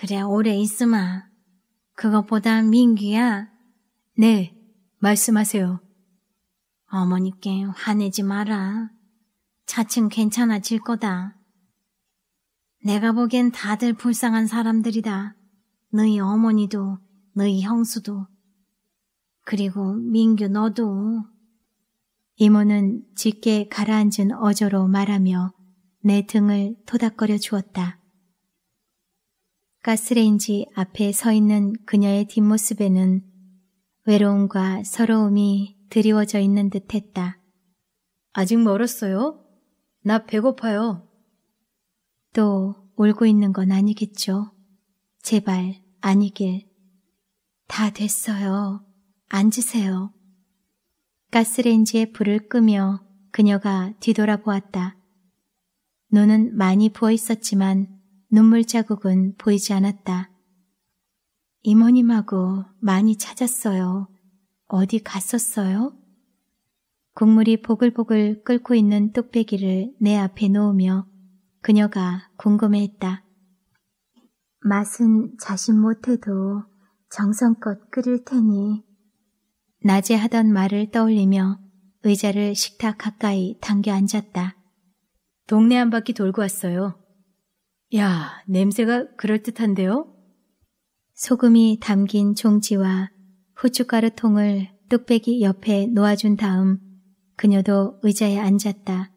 그래, 오래 있으마. 그것보다 민규야. 네, 말씀하세요. 어머니께 화내지 마라. 차츰 괜찮아질 거다. 내가 보기엔 다들 불쌍한 사람들이다. 너희 어머니도, 너희 형수도. 그리고 민규 너도. 이모는 짙게 가라앉은 어조로 말하며 내 등을 토닥거려 주었다. 가스레인지 앞에 서 있는 그녀의 뒷모습에는 외로움과 서러움이 드리워져 있는 듯 했다. 아직 멀었어요? 나 배고파요. 또 울고 있는 건 아니겠죠. 제발 아니길. 다 됐어요. 앉으세요. 가스레인지에 불을 끄며 그녀가 뒤돌아보았다. 눈은 많이 부어 있었지만 눈물 자국은 보이지 않았다. 이모님하고 많이 찾았어요. 어디 갔었어요? 국물이 보글보글 끓고 있는 뚝배기를 내 앞에 놓으며 그녀가 궁금해했다. 맛은 자신 못해도 정성껏 끓일 테니. 낮에 하던 말을 떠올리며 의자를 식탁 가까이 당겨 앉았다. 동네 한 바퀴 돌고 왔어요. 야, 냄새가 그럴듯한데요? 소금이 담긴 종지와 후춧가루 통을 뚝배기 옆에 놓아준 다음 그녀도 의자에 앉았다.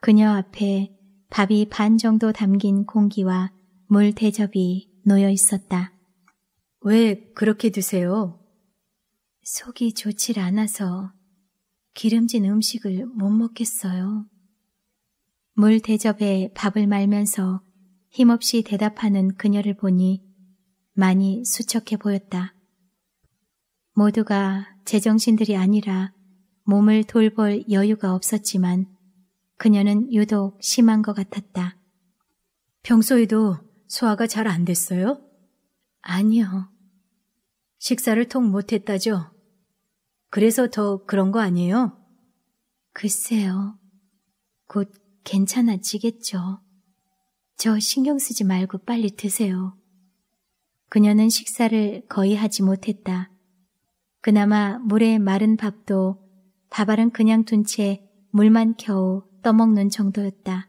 그녀 앞에 밥이 반 정도 담긴 공기와 물 대접이 놓여 있었다. 왜 그렇게 드세요? 속이 좋질 않아서 기름진 음식을 못 먹겠어요. 물 대접에 밥을 말면서 힘없이 대답하는 그녀를 보니 많이 수척해 보였다. 모두가 제정신들이 아니라 몸을 돌볼 여유가 없었지만 그녀는 유독 심한 것 같았다. 평소에도 소화가 잘 안 됐어요? 아니요. 식사를 통 못했다죠? 그래서 더 그런 거 아니에요? 글쎄요. 곧 괜찮아지겠죠. 저 신경 쓰지 말고 빨리 드세요. 그녀는 식사를 거의 하지 못했다. 그나마 물에 마른 밥도 밥알은 그냥 둔 채 물만 겨우 떠먹는 정도였다.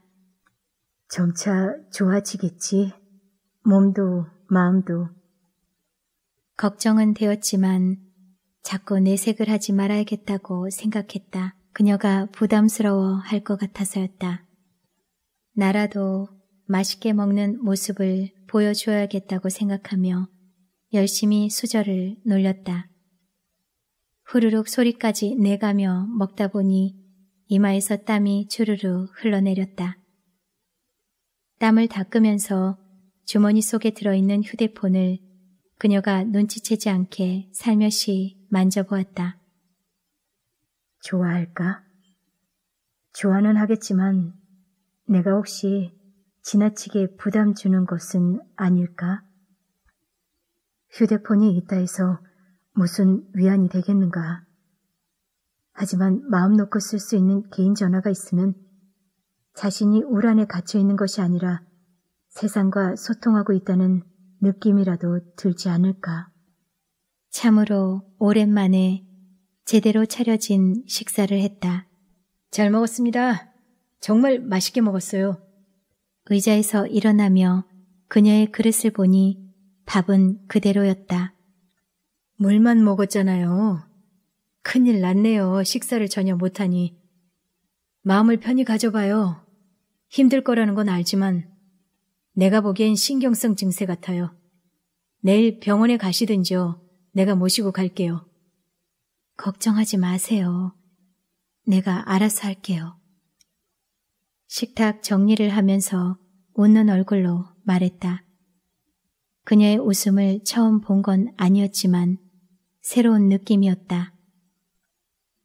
점차 좋아지겠지. 몸도 마음도. 걱정은 되었지만 자꾸 내색을 하지 말아야겠다고 생각했다. 그녀가 부담스러워 할 것 같아서였다. 나라도 맛있게 먹는 모습을 보여줘야겠다고 생각하며 열심히 수저를 놀렸다. 후루룩 소리까지 내가며 먹다 보니 이마에서 땀이 주르르 흘러내렸다. 땀을 닦으면서 주머니 속에 들어있는 휴대폰을 그녀가 눈치채지 않게 살며시 만져보았다. 좋아할까? 좋아는 하겠지만 내가 혹시 지나치게 부담 주는 것은 아닐까? 휴대폰이 있다 해서 무슨 위안이 되겠는가? 하지만 마음 놓고 쓸 수 있는 개인 전화가 있으면 자신이 우란에 갇혀 있는 것이 아니라 세상과 소통하고 있다는 느낌이라도 들지 않을까. 참으로 오랜만에 제대로 차려진 식사를 했다. 잘 먹었습니다. 정말 맛있게 먹었어요. 의자에서 일어나며 그녀의 그릇을 보니 밥은 그대로였다. 물만 먹었잖아요. 큰일 났네요. 식사를 전혀 못하니. 마음을 편히 가져봐요. 힘들 거라는 건 알지만 내가 보기엔 신경성 증세 같아요. 내일 병원에 가시든지요. 내가 모시고 갈게요. 걱정하지 마세요. 내가 알아서 할게요. 식탁 정리를 하면서 웃는 얼굴로 말했다. 그녀의 웃음을 처음 본 건 아니었지만 새로운 느낌이었다.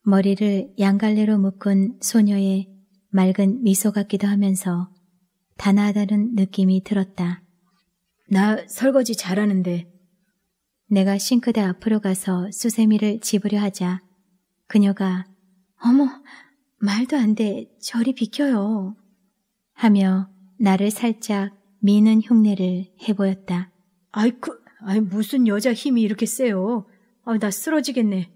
머리를 양갈래로 묶은 소녀의 맑은 미소 같기도 하면서 단아하다는 느낌이 들었다. 나 설거지 잘하는데. 내가 싱크대 앞으로 가서 수세미를 집으려 하자 그녀가 어머 말도 안 돼. 저리 비켜요. 하며 나를 살짝 미는 흉내를 해보였다. 아이쿠, 그, 아이 무슨 여자 힘이 이렇게 세요. 아, 나 쓰러지겠네.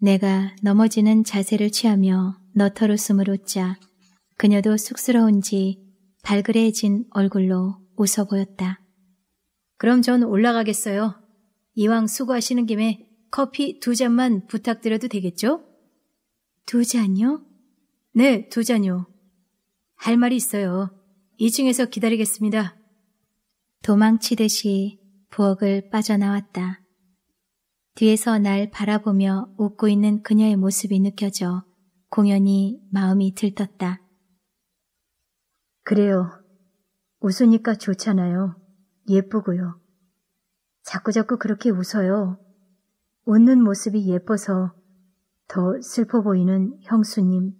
내가 넘어지는 자세를 취하며 너털 웃음을 웃자 그녀도 쑥스러운지 발그레해진 얼굴로 웃어 보였다. 그럼 전 올라가겠어요. 이왕 수고하시는 김에 커피 두 잔만 부탁드려도 되겠죠? 두 잔요? 네, 두 자녀. 할 말이 있어요. 이중에서 기다리겠습니다. 도망치듯이 부엌을 빠져나왔다. 뒤에서 날 바라보며 웃고 있는 그녀의 모습이 느껴져 공연히 마음이 들떴다. 그래요. 웃으니까 좋잖아요. 예쁘고요. 자꾸자꾸 그렇게 웃어요. 웃는 모습이 예뻐서 더 슬퍼 보이는 형수님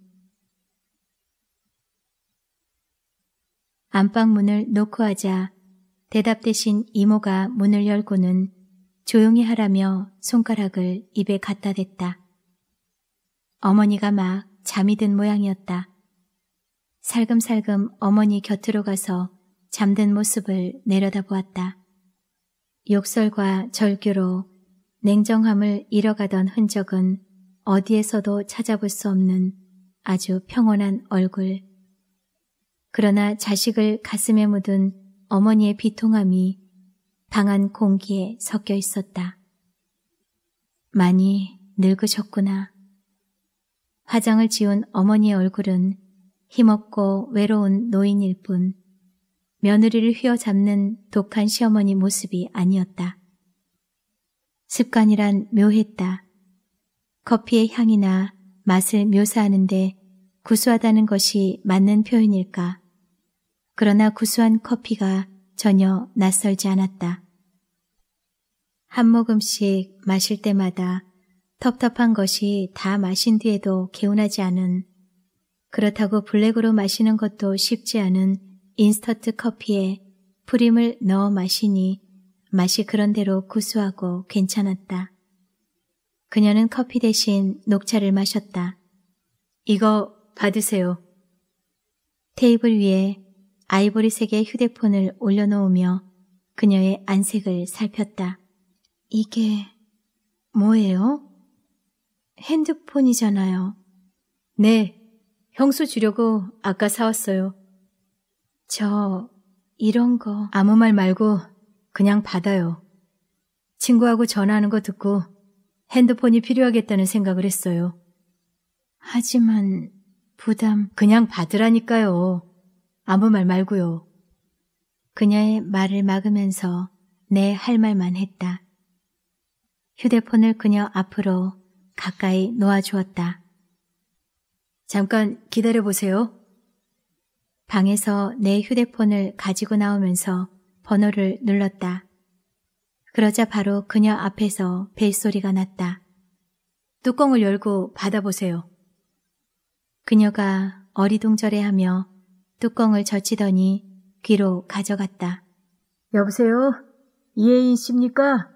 안방문을 놓고 하자 대답 대신 이모가 문을 열고는 조용히 하라며 손가락을 입에 갖다 댔다. 어머니가 막 잠이 든 모양이었다. 살금살금 어머니 곁으로 가서 잠든 모습을 내려다보았다. 욕설과 절규로 냉정함을 잃어가던 흔적은 어디에서도 찾아볼 수 없는 아주 평온한 얼굴. 그러나 자식을 가슴에 묻은 어머니의 비통함이 방안 공기에 섞여 있었다. 많이 늙으셨구나. 화장을 지운 어머니의 얼굴은 힘없고 외로운 노인일 뿐 며느리를 휘어잡는 독한 시어머니 모습이 아니었다. 습관이란 묘했다. 커피의 향이나 맛을 묘사하는데 구수하다는 것이 맞는 표현일까? 그러나 구수한 커피가 전혀 낯설지 않았다. 한 모금씩 마실 때마다 텁텁한 것이 다 마신 뒤에도 개운하지 않은 그렇다고 블랙으로 마시는 것도 쉽지 않은 인스턴트 커피에 프림을 넣어 마시니 맛이 그런대로 구수하고 괜찮았다. 그녀는 커피 대신 녹차를 마셨다. 이거 받으세요. 테이블 위에 아이보리색의 휴대폰을 올려놓으며 그녀의 안색을 살폈다. 이게 뭐예요? 핸드폰이잖아요. 네, 형수 주려고 아까 사왔어요. 저 이런 거 아무 말 말고 그냥 받아요. 친구하고 전화하는 거 듣고 핸드폰이 필요하겠다는 생각을 했어요. 하지만 부담 그냥 받으라니까요. 아무 말 말고요. 그녀의 말을 막으면서 내 할 말만 했다. 휴대폰을 그녀 앞으로 가까이 놓아주었다. 잠깐 기다려보세요. 방에서 내 휴대폰을 가지고 나오면서 번호를 눌렀다. 그러자 바로 그녀 앞에서 벨소리가 났다. 뚜껑을 열고 받아보세요. 그녀가 어리둥절해하며 뚜껑을 젖히더니 귀로 가져갔다. 여보세요? 이혜인 씨입니까?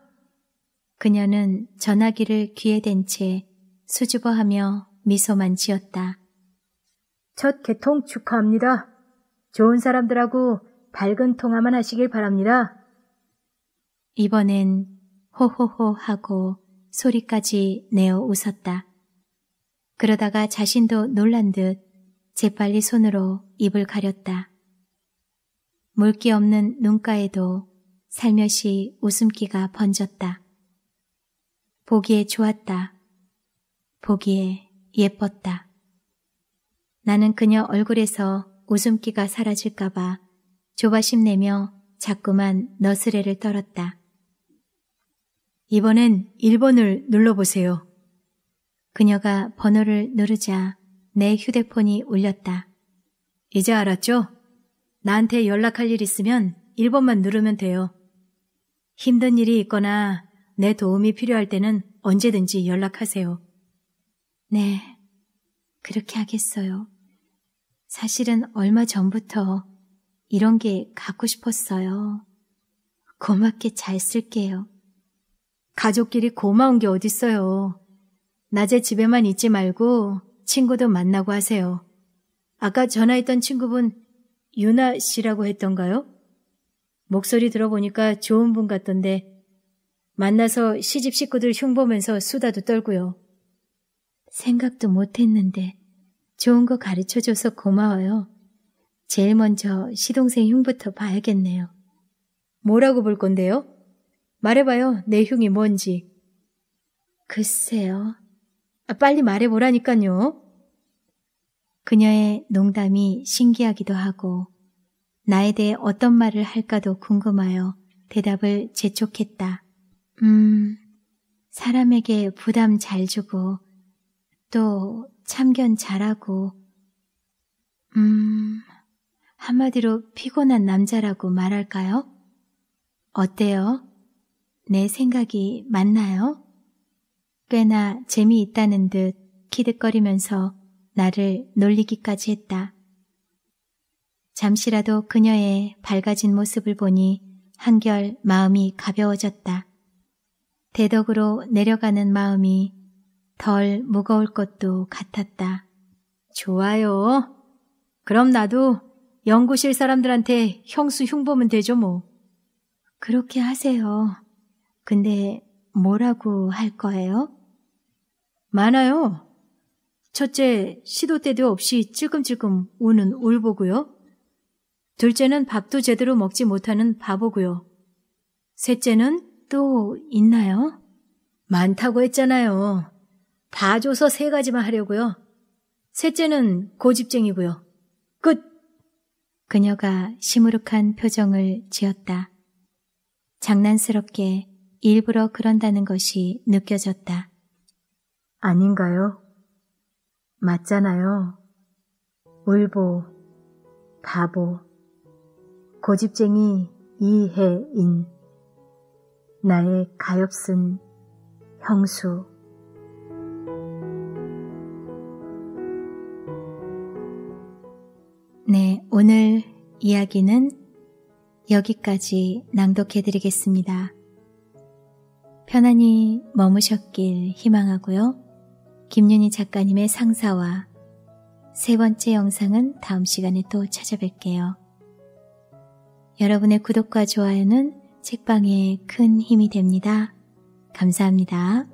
그녀는 전화기를 귀에 댄 채 수줍어하며 미소만 지었다. 첫 개통 축하합니다. 좋은 사람들하고 밝은 통화만 하시길 바랍니다. 이번엔 호호호 하고 소리까지 내어 웃었다. 그러다가 자신도 놀란 듯 재빨리 손으로 입을 가렸다. 물기 없는 눈가에도 살며시 웃음기가 번졌다. 보기에 좋았다. 보기에 예뻤다. 나는 그녀 얼굴에서 웃음기가 사라질까봐 조바심 내며 자꾸만 너스레를 떨었다. 이번엔 1번을 눌러보세요. 그녀가 번호를 누르자 내 휴대폰이 울렸다. 이제 알았죠? 나한테 연락할 일 있으면 1번만 누르면 돼요. 힘든 일이 있거나 내 도움이 필요할 때는 언제든지 연락하세요. 네, 그렇게 하겠어요. 사실은 얼마 전부터 이런 게 갖고 싶었어요. 고맙게 잘 쓸게요. 가족끼리 고마운 게 어딨어요. 낮에 집에만 있지 말고 친구도 만나고 하세요. 아까 전화했던 친구분 유나 씨라고 했던가요? 목소리 들어보니까 좋은 분 같던데 만나서 시집 식구들 흉보면서 수다도 떨고요. 생각도 못했는데 좋은 거 가르쳐줘서 고마워요. 제일 먼저 시동생 흉부터 봐야겠네요. 뭐라고 볼 건데요? 말해봐요, 내 흉이 뭔지. 글쎄요. 아, 빨리 말해보라니까요. 그녀의 농담이 신기하기도 하고 나에 대해 어떤 말을 할까도 궁금하여 대답을 재촉했다. 음, 사람에게 부담 잘 주고 또 참견 잘하고 음, 한마디로 피곤한 남자라고 말할까요? 어때요? 내 생각이 맞나요? 꽤나 재미있다는 듯 키득거리면서 나를 놀리기까지 했다. 잠시라도 그녀의 밝아진 모습을 보니 한결 마음이 가벼워졌다. 대덕으로 내려가는 마음이 덜 무거울 것도 같았다. 좋아요. 그럼 나도 연구실 사람들한테 형수 흉보면 되죠 뭐. 그렇게 하세요. 근데 뭐라고 할 거예요? 많아요. 첫째, 시도 때도 없이 찔끔찔끔 우는 울보고요. 둘째는 밥도 제대로 먹지 못하는 바보고요. 셋째는 또 있나요? 많다고 했잖아요. 다 줘서 세 가지만 하려고요. 셋째는 고집쟁이고요. 끝! 그녀가 시무룩한 표정을 지었다. 장난스럽게 일부러 그런다는 것이 느껴졌다. 아닌가요? 맞잖아요. 울보, 바보, 고집쟁이 이해인, 나의 가엾은 형수. 네, 오늘 이야기는 여기까지 낭독해 드리겠습니다. 편안히 머무셨길 희망하고요. 김윤희 작가님의 상사와 세 번째 영상은 다음 시간에 또 찾아뵐게요. 여러분의 구독과 좋아요는 책방에 큰 힘이 됩니다. 감사합니다.